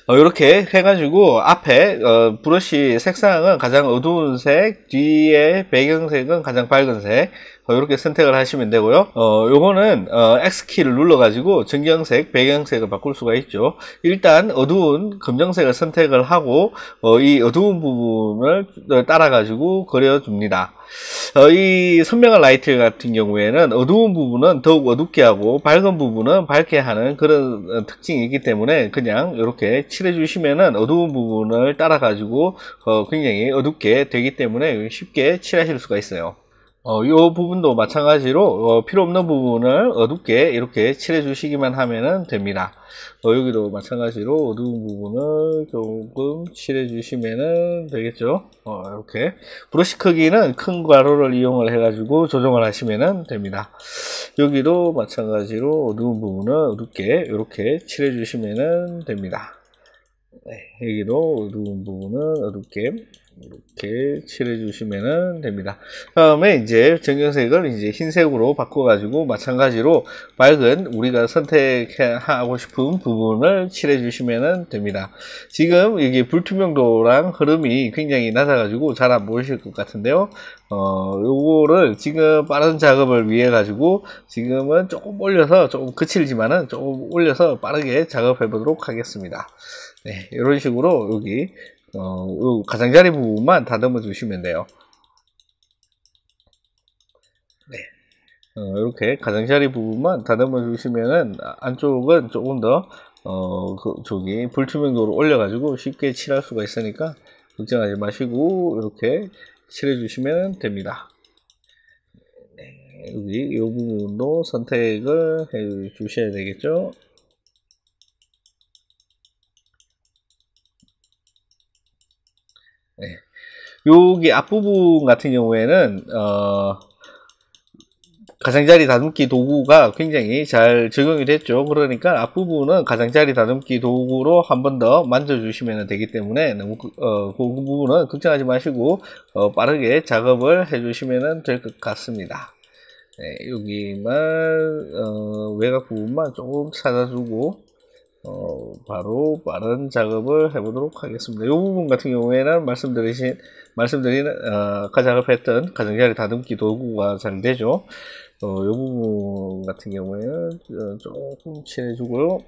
어, 이렇게 해가지고 앞에 어, 브러쉬 색상은 가장 어두운 색, 뒤에 배경색은 가장 밝은 색, 어, 이렇게 선택을 하시면 되고요. 어, 요거는 어, X키를 눌러가지고 정경색, 배경색을 바꿀 수가 있죠. 일단 어두운 검정색을 선택을 하고 어, 이 어두운 부분을 따라가지고 그려줍니다. 어, 이 선명한 라이트 같은 경우에는 어두운 부분은 더욱 어둡게 하고 밝은 부분은 밝게 하는 그런 어, 특징이 있기 때문에 그냥 이렇게 칠해주시면은 어두운 부분을 따라가지고 어, 굉장히 어둡게 되기 때문에 쉽게 칠하실 수가 있어요. 어, 요 부분도 마찬가지로 어, 필요 없는 부분을 어둡게 이렇게 칠해 주시기만 하면 됩니다 어, 여기도 마찬가지로 어두운 부분을 조금 칠해 주시면 되겠죠 어, 이렇게 브러쉬 크기는 큰 가로를 이용을 해 가지고 조정을 하시면 됩니다 여기도 마찬가지로 어두운 부분을 어둡게 이렇게 칠해 주시면 됩니다 네, 여기도 어두운 부분을 어둡게 이렇게 칠해주시면 됩니다. 다음에 이제 정경색을 이제 흰색으로 바꿔가지고 마찬가지로 밝은 우리가 선택하고 싶은 부분을 칠해주시면 됩니다. 지금 여기 불투명도랑 흐름이 굉장히 낮아가지고 잘 안 보이실 것 같은데요. 어, 요거를 지금 빠른 작업을 위해 가지고 지금은 조금 올려서 조금 그칠지만은 조금 올려서 빠르게 작업해 보도록 하겠습니다. 네, 이런 식으로 여기 어, 가장자리 부분만 다듬어 주시면 돼요. 네. 어, 이렇게 가장자리 부분만 다듬어 주시면은 아, 안쪽은 조금 더 어, 그, 저기 불투명도를 올려가지고 쉽게 칠할 수가 있으니까 걱정하지 마시고 이렇게 칠해 주시면 됩니다. 네, 여기 이 부분도 선택을 해 주셔야 되겠죠. 여기 앞부분 같은 경우에는 어, 가장자리 다듬기 도구가 굉장히 잘 적용이 됐죠. 그러니까 앞부분은 가장자리 다듬기 도구로 한 번 더 만져주시면 되기 때문에 너무 그, 어, 그 부분은 걱정하지 마시고 어, 빠르게 작업을 해주시면 될 것 같습니다. 네, 여기만 어, 외곽 부분만 조금 찾아주고 어, 바로 빠른 작업을 해보도록 하겠습니다. 이 부분 같은 경우에는 말씀드리신, 말씀드린, 어, 작업했던 가정자리 다듬기 도구가 잘 되죠. 어, 이 부분 같은 경우에는 어, 조금 칠해주고요.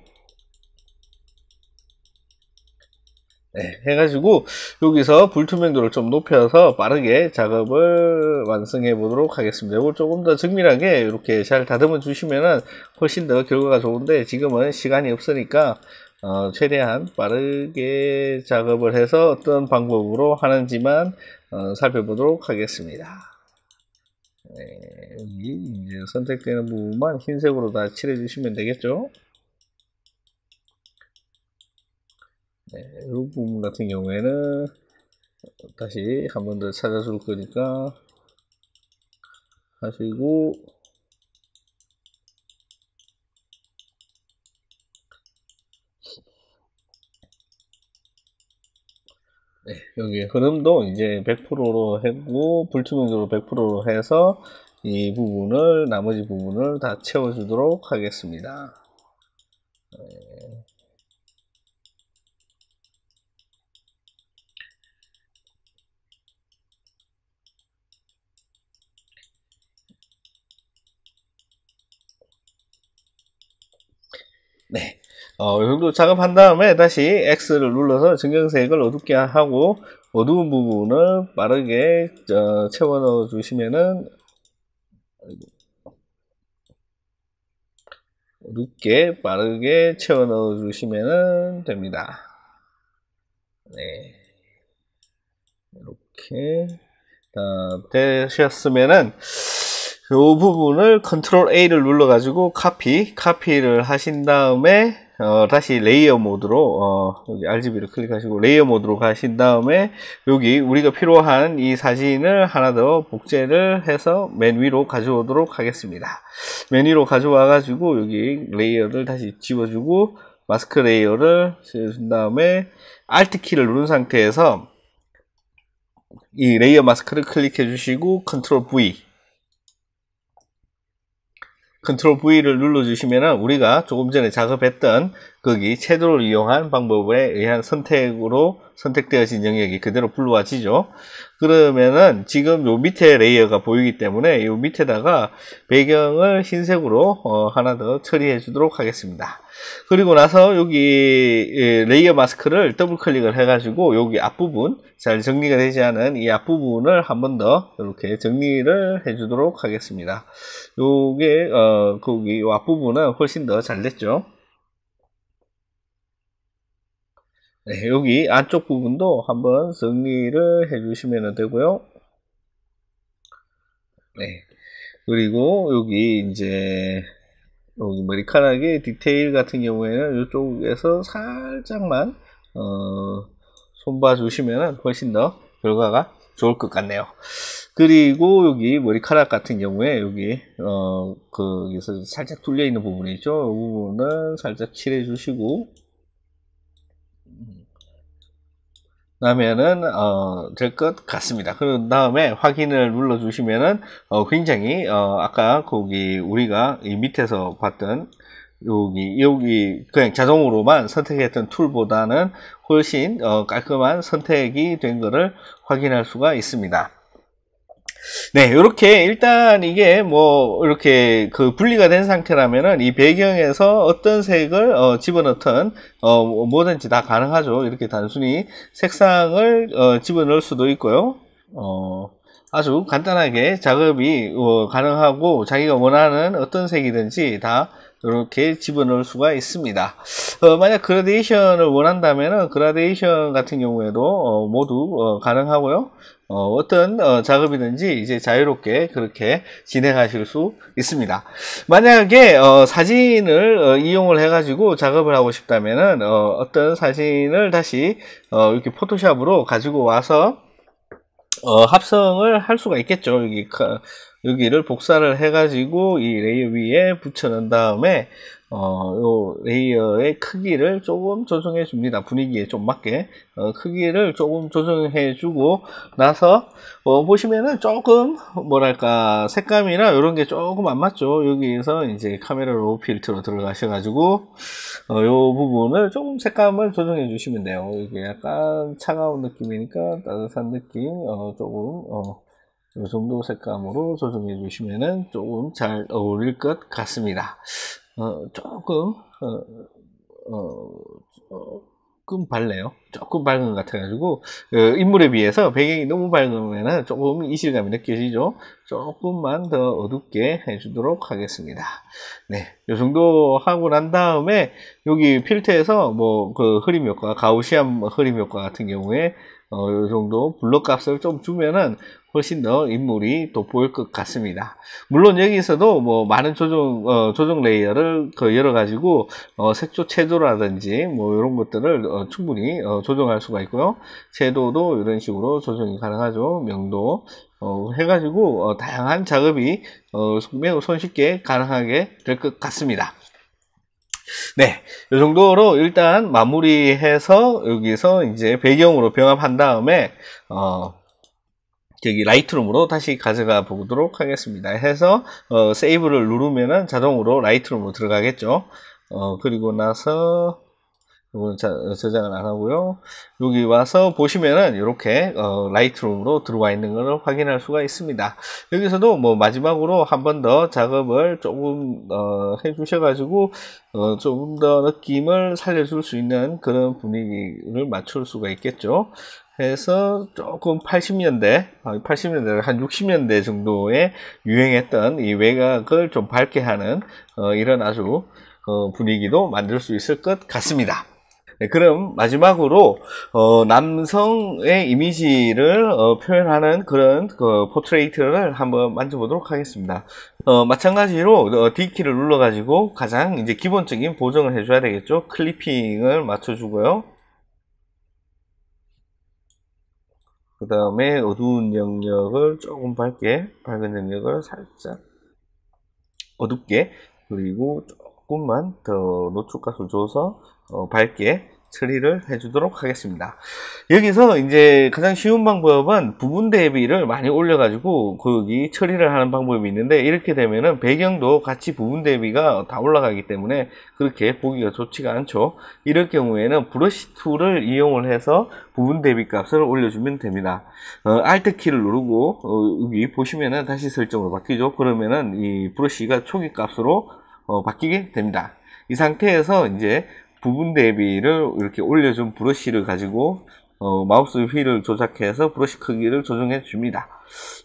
네, 해가지고 여기서 불투명도를 좀 높여서 빠르게 작업을 완성해 보도록 하겠습니다. 이걸 조금 더 정밀하게 이렇게 잘 다듬어 주시면은 훨씬 더 결과가 좋은데 지금은 시간이 없으니까 어, 최대한 빠르게 작업을 해서 어떤 방법으로 하는지만 어, 살펴보도록 하겠습니다. 네, 이제 선택되는 부분만 흰색으로 다 칠해주시면 되겠죠. 네, 이 부분 같은 경우에는 다시 한 번 더 찾아줄 거니까 하시고 네, 여기 흐름도 이제 100%로 했고 불투명도로 100%로 해서 이 부분을 나머지 부분을 다 채워주도록 하겠습니다. 네. 어, 이 정도 작업한 다음에 다시 X를 눌러서 증경색을 어둡게 하고 어두운 부분을 빠르게 어, 채워 넣어 주시면은 어둡게 빠르게 채워 넣어 주시면 됩니다. 네. 이렇게 어, 되셨으면은 이 부분을 컨트롤 A를 눌러 가지고 카피 카피를 하신 다음에 어, 다시 레이어 모드로 어, 여기 RGB를 클릭하시고 레이어 모드로 가신 다음에 여기 우리가 필요한 이 사진을 하나 더 복제를 해서 맨 위로 가져오도록 하겠습니다. 맨 위로 가져와 가지고 여기 레이어를 다시 집어주고 마스크 레이어를 지어준 다음에 Alt 키를 누른 상태에서 이 레이어 마스크를 클릭해 주시고 Ctrl V 컨트롤 V를 눌러주시면 우리가 조금 전에 작업했던 거기 채도를 이용한 방법에 의한 선택으로 선택되어진 영역이 그대로 불러와지죠. 그러면은 지금 요 밑에 레이어가 보이기 때문에 요 밑에다가 배경을 흰색으로 어 하나 더 처리해 주도록 하겠습니다. 그리고 나서 여기 예, 레이어 마스크를 더블 클릭을 해가지고 여기 앞부분 잘 정리가 되지 않은 이 앞부분을 한 번 더 이렇게 정리를 해주도록 하겠습니다. 요게 어 거기 요 앞부분은 훨씬 더 잘 됐죠. 네, 여기 안쪽 부분도 한 번 정리를 해주시면 되고요. 네, 그리고 여기 이제 여기 어, 머리카락의 디테일 같은 경우에는 이쪽에서 살짝만 어, 손봐 주시면 훨씬 더 결과가 좋을 것 같네요. 그리고 여기 머리카락 같은 경우에 여기 어, 거기서 그, 살짝 뚫려 있는 부분이 있죠. 이 부분은 살짝 칠해 주시고 나면은 어, 될것 같습니다. 그 다음에 확인을 눌러 주시면은 어, 굉장히 어, 아까 거기 우리가 이 밑에서 봤던 여기 여기 그냥 자동으로만 선택했던 툴보다는 훨씬 어, 깔끔한 선택이 된 것을 확인할 수가 있습니다. 네, 이렇게 일단 이게 뭐 이렇게 그 분리가 된 상태라면은 이 배경에서 어떤 색을 어, 집어넣든 어, 뭐, 뭐든지 다 가능하죠. 이렇게 단순히 색상을 어, 집어넣을 수도 있고요. 어, 아주 간단하게 작업이 어, 가능하고 자기가 원하는 어떤 색이든지 다 이렇게 집어넣을 수가 있습니다. 어, 만약 그라데이션을 원한다면 그라데이션 같은 경우에도 어, 모두 어, 가능하고요. 어, 어떤 어, 작업이든지 이제 자유롭게 그렇게 진행하실 수 있습니다. 만약에 어, 사진을 어, 이용을 해가지고 작업을 하고 싶다면은 어, 떤 사진을 다시 어, 이렇게 포토샵으로 가지고 와서 어, 합성을 할 수가 있겠죠. 여기 여기를 복사를 해가지고 이 레이어 위에 붙여놓은 다음에 어, 레이어의 크기를 조금 조정해 줍니다. 분위기에 좀 맞게 어, 크기를 조금 조정해 주고 나서 어, 보시면은 조금 뭐랄까 색감이나 이런 게 조금 안 맞죠. 여기에서 이제 카메라 로우 필터로 들어가셔가지고 어, 이 부분을 조금 색감을 조정해 주시면 돼요. 이게 약간 차가운 느낌이니까 따뜻한 느낌 어, 조금 어, 이 정도 색감으로 조정해 주시면은 조금 잘 어울릴 것 같습니다. 어, 조금 어, 어, 조금 밝네요. 조금 밝은 것 같아가지고 그 인물에 비해서 배경이 너무 밝으면 조금 이실감이 느껴지죠. 조금만 더 어둡게 해주도록 하겠습니다. 네, 요 정도 하고 난 다음에 여기 필터에서 뭐 그 흐림 효과, 가우시안 흐림 효과 같은 경우에 어, 요 정도 블록 값을 좀 주면은 훨씬 더 인물이 돋보일 것 같습니다. 물론 여기서도 뭐 많은 조정 어, 조정 레이어를 그 열어 가지고 어, 색조 채도라든지 뭐 이런 것들을 어, 충분히 어, 조정할 수가 있고요. 채도도 이런 식으로 조정이 가능하죠. 명도 어, 해가지고 어, 다양한 작업이 매우 손쉽게 가능하게 될 것 같습니다. 네, 이 정도로 일단 마무리해서 여기서 이제 배경으로 병합한 다음에 어, 여기 라이트룸으로 다시 가져가 보도록 하겠습니다. 해서 어, 세이브를 누르면은 자동으로 라이트룸으로 들어가겠죠. 어, 그리고 나서 이거는 저장을 안 하고요. 여기 와서 보시면은 이렇게 어, 라이트룸으로 들어와 있는 것을 확인할 수가 있습니다. 여기서도 뭐 마지막으로 한 번 더 작업을 조금 어, 해주셔가지고 어, 조금 더 느낌을 살려줄 수 있는 그런 분위기를 맞출 수가 있겠죠. 해서 조금 80년대, 80년대, 아, 한 60년대 정도에 유행했던 이 외곽을 좀 밝게 하는 어, 이런 아주 어, 분위기도 만들 수 있을 것 같습니다. 네, 그럼 마지막으로 어, 남성의 이미지를 어, 표현하는 그런 그 포트레이트를 한번 만져보도록 하겠습니다. 어, 마찬가지로 어, D키를 눌러가지고 가장 이제 기본적인 보정을 해줘야 되겠죠. 클리핑을 맞춰주고요. 그 다음에 어두운 영역을 조금 밝게, 밝은 영역을 살짝 어둡게, 그리고 조금만 더 노출값을 줘서 어, 밝게 처리를 해주도록 하겠습니다. 여기서 이제 가장 쉬운 방법은 부분 대비를 많이 올려가지고 거기 처리를 하는 방법이 있는데 이렇게 되면은 배경도 같이 부분 대비가 다 올라가기 때문에 그렇게 보기가 좋지가 않죠. 이럴 경우에는 브러시 툴을 이용을 해서 부분 대비 값을 올려주면 됩니다. 어, Alt 키를 누르고 어, 여기 보시면은 다시 설정으로 바뀌죠. 그러면은 이 브러시가 초기 값으로 어, 바뀌게 됩니다. 이 상태에서 이제 부분 대비를 이렇게 올려준 브러쉬를 가지고 어, 마우스 휠을 조작해서 브러쉬 크기를 조정해 줍니다.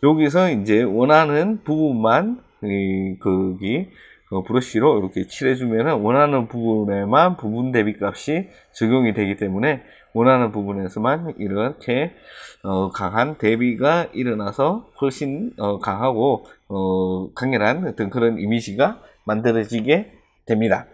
여기서 이제 원하는 부분만 이, 거기 어, 브러쉬로 이렇게 칠해주면 원하는 부분에만 부분 대비 값이 적용이 되기 때문에 원하는 부분에서만 이렇게 어, 강한 대비가 일어나서 훨씬 어, 강하고 어, 강렬한 어떤 그런 이미지가 만들어지게 됩니다.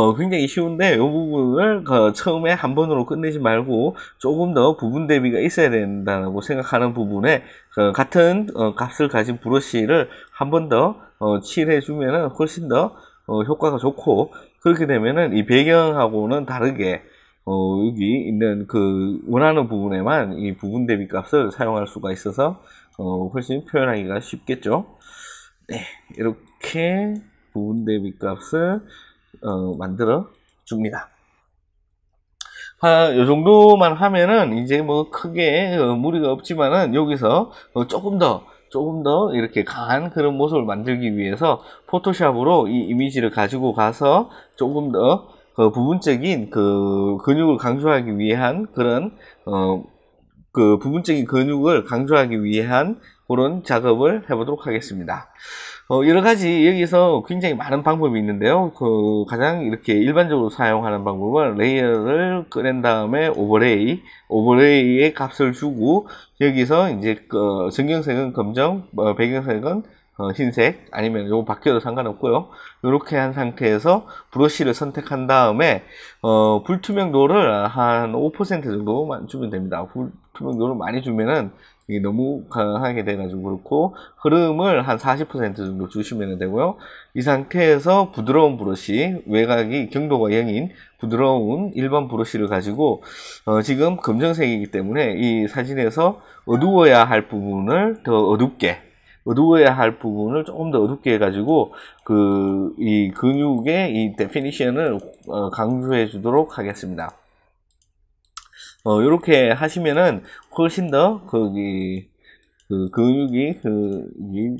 어, 굉장히 쉬운데 이 부분을 어, 처음에 한 번으로 끝내지 말고 조금 더 부분 대비가 있어야 된다고 생각하는 부분에 그 어, 같은 값을 가진 브러쉬를 한 번더 어, 칠해주면 훨씬 더 어, 효과가 좋고 그렇게 되면은 이 배경하고는 다르게 어, 여기 있는 그 원하는 부분에만 이 부분 대비 값을 사용할 수가 있어서 어, 훨씬 표현하기가 쉽겠죠. 네, 이렇게 부분 대비 값을 어, 만들어 줍니다. 요 정도만 하면은 이제 뭐 크게 어, 무리가 없지만은 여기서 어, 조금 더 조금 더 이렇게 강한 그런 모습을 만들기 위해서 포토샵으로 이 이미지를 가지고 가서 조금 더그 어, 부분적인 그 근육을 강조하기 위한 그런 어그 부분적인 근육을 강조하기 위한 그런 작업을 해보도록 하겠습니다. 어, 여러 가지 여기서 굉장히 많은 방법이 있는데요. 그 가장 이렇게 일반적으로 사용하는 방법은 레이어를 꺼낸 다음에 오버레이, 오버레이의 값을 주고 여기서 이제 그 전경색은 검정, 어, 배경색은 어, 흰색 아니면 요거 바뀌어도 상관없고요. 이렇게 한 상태에서 브러쉬를 선택한 다음에 어, 불투명도를 한 5% 정도만 주면 됩니다. 불투명도를 많이 주면은 이게 너무 강하게 돼가지고 그렇고 흐름을 한 40% 정도 주시면 되고요. 이 상태에서 부드러운 브러쉬 외곽이 경도가 0인 부드러운 일반 브러쉬를 가지고 어 지금 검정색이기 때문에 이 사진에서 어두워야 할 부분을 더 어둡게 어두워야 할 부분을 조금 더 어둡게 해가지고 그 이 근육의 이 데피니션을 어, 강조해 주도록 하겠습니다. 어, 요렇게 하시면은 훨씬 더 거기 그 근육이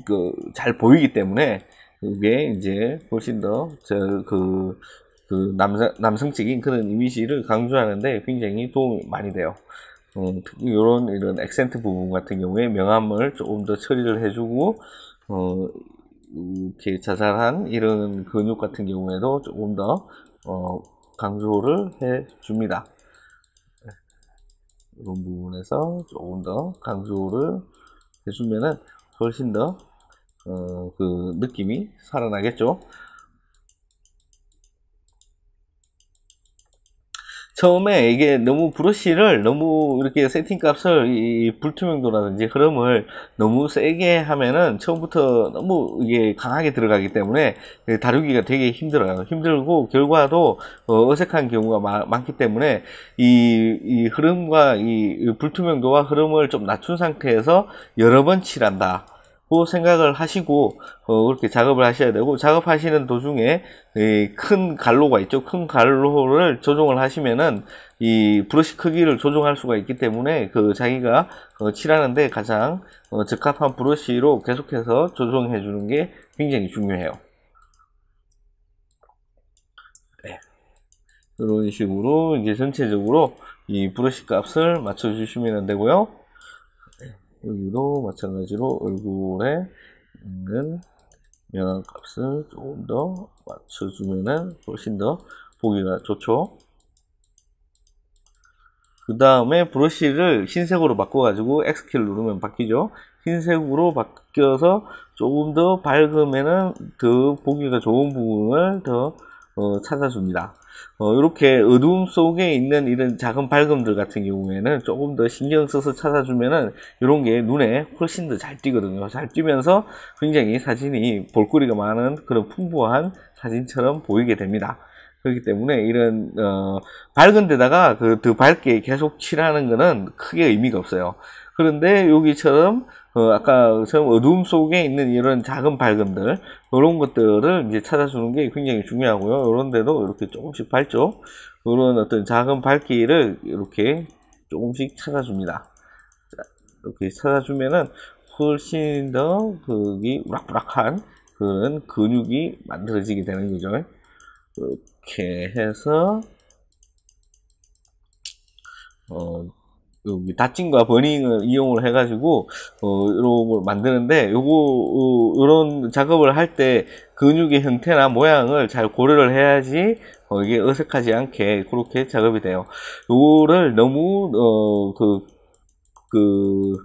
그잘 그 보이기 때문에 그게 이제 훨씬 더저그 그, 그 남자 남성적인 그런 이미지를 강조하는데 굉장히 도움이 많이 돼요. 어, 특히 이런 이런 액센트 부분 같은 경우에 명암을 조금 더 처리를 해주고 어, 이렇게 자잘한 이런 근육 같은 경우에도 조금 더 어, 강조를 해줍니다. 이런 부분에서 조금 더 강조를 해주면은 훨씬 더그 어, 그 느낌이 살아나겠죠. 처음에 이게 너무 브러쉬를 너무 이렇게 세팅값을 이 불투명도라든지 흐름을 너무 세게 하면은 처음부터 너무 이게 강하게 들어가기 때문에 그 다루기가 되게 힘들어요. 힘들고 결과도 어, 어색한 경우가 많기 때문에 이, 이 흐름과 이 불투명도와 흐름을 좀 낮춘 상태에서 여러 번 칠한다. 그 생각을 하시고 어, 그렇게 작업을 하셔야 되고 작업하시는 도중에 큰 갈로가 있죠 큰 갈로를 조정을 하시면은 이 브러쉬 크기를 조정할 수가 있기 때문에 그 자기가 어, 칠하는데 가장 어, 적합한 브러쉬로 계속해서 조정해 주는 게 굉장히 중요해요 네. 이런 식으로 이제 전체적으로 이 브러쉬 값을 맞춰 주시면 되고요 여기도 마찬가지로 얼굴에 있는 면한 값을 조금 더 맞춰주면은 훨씬 더 보기가 좋죠. 그 다음에 브러쉬를 흰색으로 바꿔가지고 X키를 누르면 바뀌죠. 흰색으로 바뀌어서 조금 더 밝으면은 더 보기가 좋은 부분을 더 어, 찾아줍니다. 어, 이렇게 어둠 속에 있는 이런 작은 밝음들 같은 경우에는 조금 더 신경 써서 찾아주면은 이런 게 눈에 훨씬 더 잘 띄거든요. 잘 띄면서 굉장히 사진이 볼거리가 많은 그런 풍부한 사진처럼 보이게 됩니다. 그렇기 때문에 이런 어, 밝은 데다가 그 더 밝게 계속 칠하는 거는 크게 의미가 없어요. 그런데 여기처럼 어, 아까 처 어둠 속에 있는 이런 작은 밝음들 이런 것들을 이제 찾아주는 게 굉장히 중요하고요. 이런 데도 이렇게 조금씩 밝죠. 이런 어떤 작은 밝기를 이렇게 조금씩 찾아줍니다. 이렇게 찾아주면은 훨씬 더 그기 락락한 그런 근육이 만들어지게 되는 거죠. 이렇게 해서 어, 그, 다친 거과 버닝을 이용을 해가지고 어 이런 걸 만드는데 요거 어, 이런 작업을 할 때 근육의 형태나 모양을 잘 고려를 해야지 어, 이게 어색하지 않게 그렇게 작업이 돼요. 요거를 너무 어그그 그, 그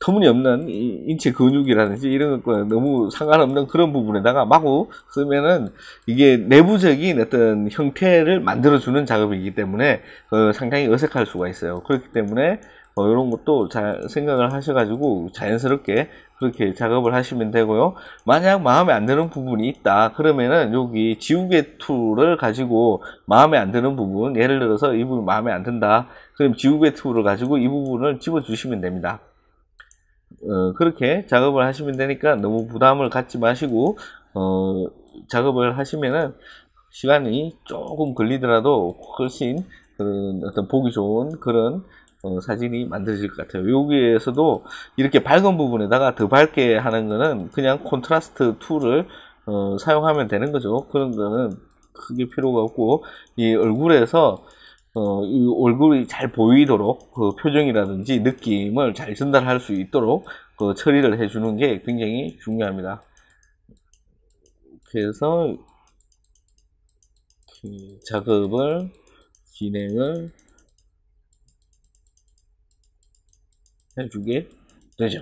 터무니없는 인체 근육이라든지 이런 것과 너무 상관없는 그런 부분에다가 마구 쓰면은 이게 내부적인 어떤 형태를 만들어주는 작업이기 때문에 어, 상당히 어색할 수가 있어요. 그렇기 때문에 어, 이런 것도 잘 생각을 하셔가지고 자연스럽게 그렇게 작업을 하시면 되고요. 만약 마음에 안 드는 부분이 있다 그러면은 여기 지우개 툴을 가지고 마음에 안 드는 부분 예를 들어서 이 부분 마음에 안 든다 그럼 지우개 툴을 가지고 이 부분을 집어주시면 됩니다. 어, 그렇게 작업을 하시면 되니까 너무 부담을 갖지 마시고 어, 작업을 하시면은 시간이 조금 걸리더라도 훨씬 그런 어떤 보기 좋은 그런 어, 사진이 만들어질 것 같아요. 여기에서도 이렇게 밝은 부분에다가 더 밝게 하는 거는 그냥 콘트라스트 툴을 어, 사용하면 되는 거죠. 그런 거는 크게 필요가 없고 이 얼굴에서 어, 이 얼굴이 잘 보이도록 그 표정이라든지 느낌을 잘 전달할 수 있도록 그 처리를 해주는 게 굉장히 중요합니다. 그래서 그 작업을 진행을 해주게 되죠.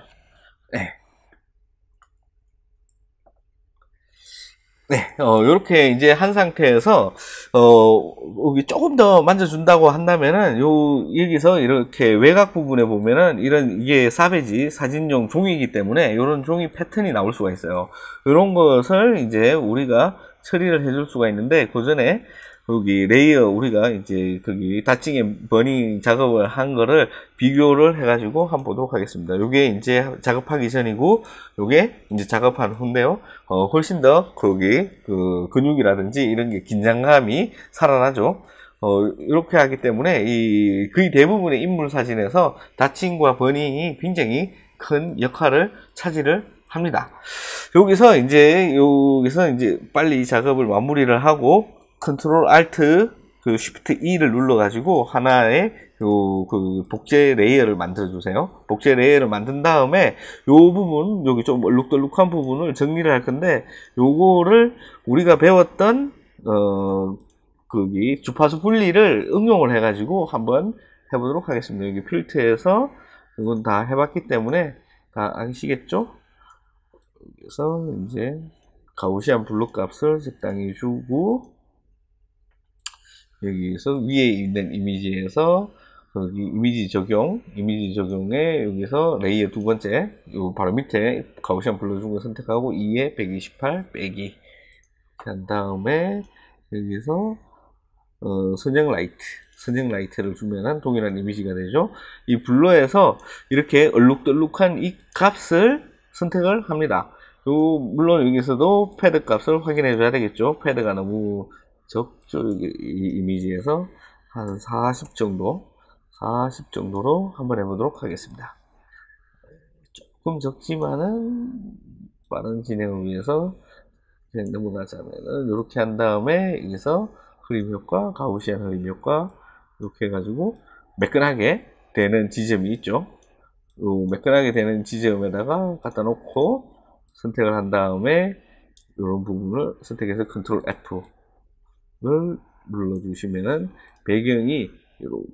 네. 네, 어, 요렇게 이제 한 상태에서, 어, 여기 조금 더 만져준다고 한다면은, 요, 여기서 이렇게 외곽 부분에 보면은, 이런, 이게 사베지 사진용 종이기 때문에, 요런 종이 패턴이 나올 수가 있어요. 요런 것을 이제 우리가 처리를 해 줄 수가 있는데, 그 전에, 거기 레이어 우리가 이제 거기 다칭의 버닝 작업을 한 거를 비교를 해가지고 한번 보도록 하겠습니다. 요게 이제 작업하기 전이고 요게 이제 작업한 후인데요. 어, 훨씬 더 거기 그 근육이라든지 이런 게 긴장감이 살아나죠. 어, 이렇게 하기 때문에 이 거의 대부분의 인물 사진에서 다칭과 버닝이 굉장히 큰 역할을 차지를 합니다. 여기서 이제 여기서 이제 빨리 작업을 마무리를 하고 컨트롤 알트 그 쉬프트 E를 눌러가지고 하나의 요, 그 복제 레이어를 만들어주세요. 복제 레이어를 만든 다음에 요 부분, 여기 좀 얼룩덜룩한 부분을 정리를 할 건데 요거를 우리가 배웠던 어, 거기 주파수 분리를 응용을 해가지고 한번 해보도록 하겠습니다. 여기 필트에서 이건 다 해봤기 때문에 다 아시겠죠? 그래서 이제 가우시안 블록 값을 적당히 주고 여기서 위에 있는 이미지에서 여기 그 이미지 적용, 이미지 적용에 여기서 레이의 두 번째, 요 바로 밑에 가우시안 불러준 을 선택하고 2에 128 빼기. 한 다음에 여기서 어, 선형 라이트, 선형 라이트를 주면은 동일한 이미지가 되죠. 이 블러에서 이렇게 얼룩덜룩한 이 값을 선택을 합니다. 요 물론 여기서도 패드 값을 확인해 줘야 되겠죠. 패드가 너무 적쪽 이미지에서 한 40 정도 40 정도로 한번 해보도록 하겠습니다. 조금 적지만은 빠른 진행을 위해서 그냥 넘어가자면은 이렇게 한 다음에 여기서 흐림 효과, 가우시안 흐림 효과 이렇게 해가지고 매끈하게 되는 지점이 있죠. 요 매끈하게 되는 지점에다가 갖다 놓고 선택을 한 다음에 이런 부분을 선택해서 컨트롤 F 을 눌러주시면은 배경이 이렇게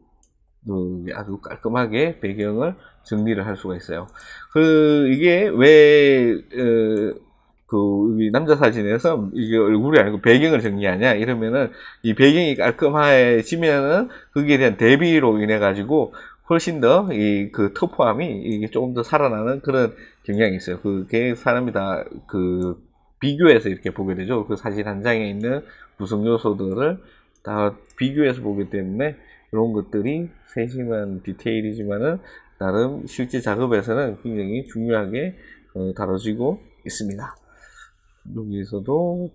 어, 아주 깔끔하게 배경을 정리를 할 수가 있어요. 그 이게 왜그 어, 남자 사진에서 이게 얼굴이 아니고 배경을 정리하냐 이러면은 이 배경이 깔끔해지면은 거기에 대한 대비로 인해 가지고 훨씬 더 이그 터프함이 이게 조금 더 살아나는 그런 경향이 있어요. 그게 사람이 다그 비교해서 이렇게 보게 되죠. 그 사진 한 장에 있는 구성 요소들을 다 비교해서 보기 때문에 이런 것들이 세심한 디테일이지만은 나름 실제 작업에서는 굉장히 중요하게 어, 다뤄지고 있습니다. 여기에서도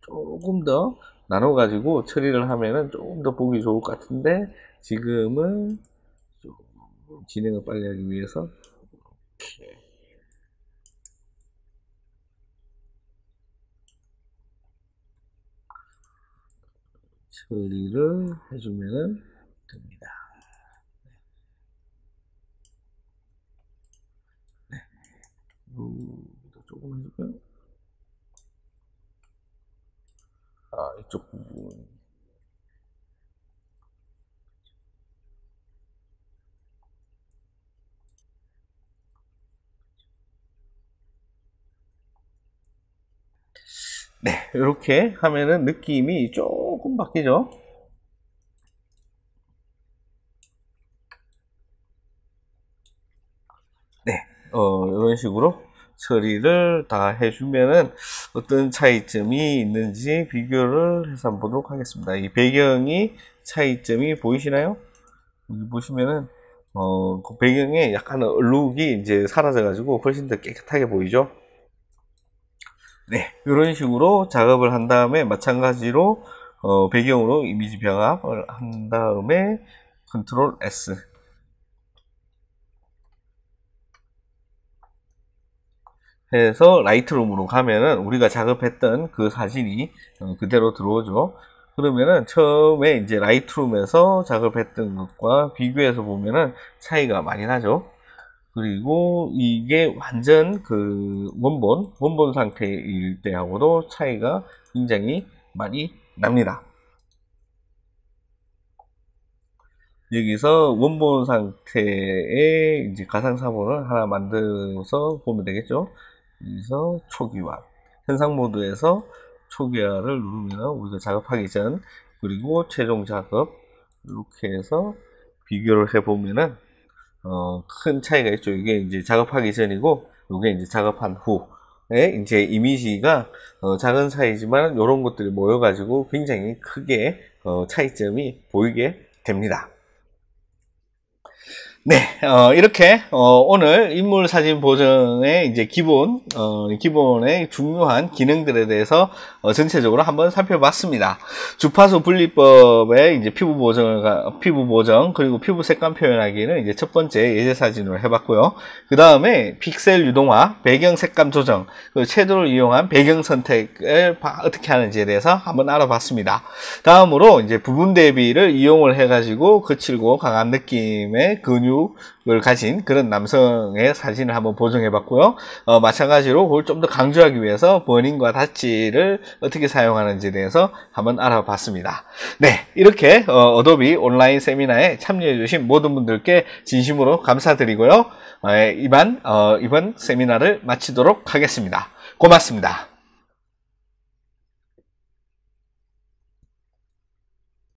조금 더 나눠가지고 처리를 하면은 조금 더 보기 좋을 것 같은데 지금은 진행을 빨리 하기 위해서 처리를 해주면 됩니다. 네. 네. 음, 조금 해줄까요? 아, 이쪽 부분. 네, 이렇게 하면은 느낌이 조금 바뀌죠. 네, 어, 이런 식으로 처리를 다 해주면은 어떤 차이점이 있는지 비교를 해서 한번 보도록 하겠습니다. 이 배경이 차이점이 보이시나요? 여기 보시면은 어, 그 배경에 약간 얼룩이 이제 사라져가지고 훨씬 더 깨끗하게 보이죠? 네, 이런 식으로 작업을 한 다음에 마찬가지로 어, 배경으로 이미지 병합을 한 다음에 컨트롤 S 해서 라이트룸으로 가면은 우리가 작업했던 그 사진이 어, 그대로 들어오죠. 그러면은 처음에 이제 라이트룸에서 작업했던 것과 비교해서 보면은 차이가 많이 나죠. 그리고 이게 완전 그 원본, 원본 상태일 때하고도 차이가 굉장히 많이 납니다. 여기서 원본 상태의 이제 가상사본을 하나 만들어서 보면 되겠죠. 여기서 초기화. 현상 모드에서 초기화를 누르면 우리가 작업하기 전, 그리고 최종 작업, 이렇게 해서 비교를 해보면은 어, 큰 차이가 있죠. 이게 이제 작업하기 전이고, 이게 이제 작업한 후에 이제 이미지가 어, 작은 사이지만 이런 것들이 모여가지고 굉장히 크게 어, 차이점이 보이게 됩니다. 네, 어, 이렇게 어, 오늘 인물 사진 보정의 이제 기본 어, 기본의 중요한 기능들에 대해서 어, 전체적으로 한번 살펴봤습니다. 주파수 분리법의 이제 피부 보정을 피부 보정 그리고 피부 색감 표현하기는 이제 첫 번째 예제 사진으로 해봤고요. 그 다음에 픽셀 유동화, 배경 색감 조정, 그리고 채도를 이용한 배경 선택을 어떻게 하는지에 대해서 한번 알아봤습니다. 다음으로 이제 부분 대비를 이용을 해가지고 거칠고 강한 느낌의 근육 근육을 가진 그런 남성의 사진을 한번 보정해 봤고요. 어, 마찬가지로 그걸 좀더 강조하기 위해서 버닝과 다지를 어떻게 사용하는지에 대해서 한번 알아봤습니다. 네, 이렇게 어, 어도비 온라인 세미나에 참여해 주신 모든 분들께 진심으로 감사드리고요. 어, 이만 어, 이번 세미나를 마치도록 하겠습니다. 고맙습니다.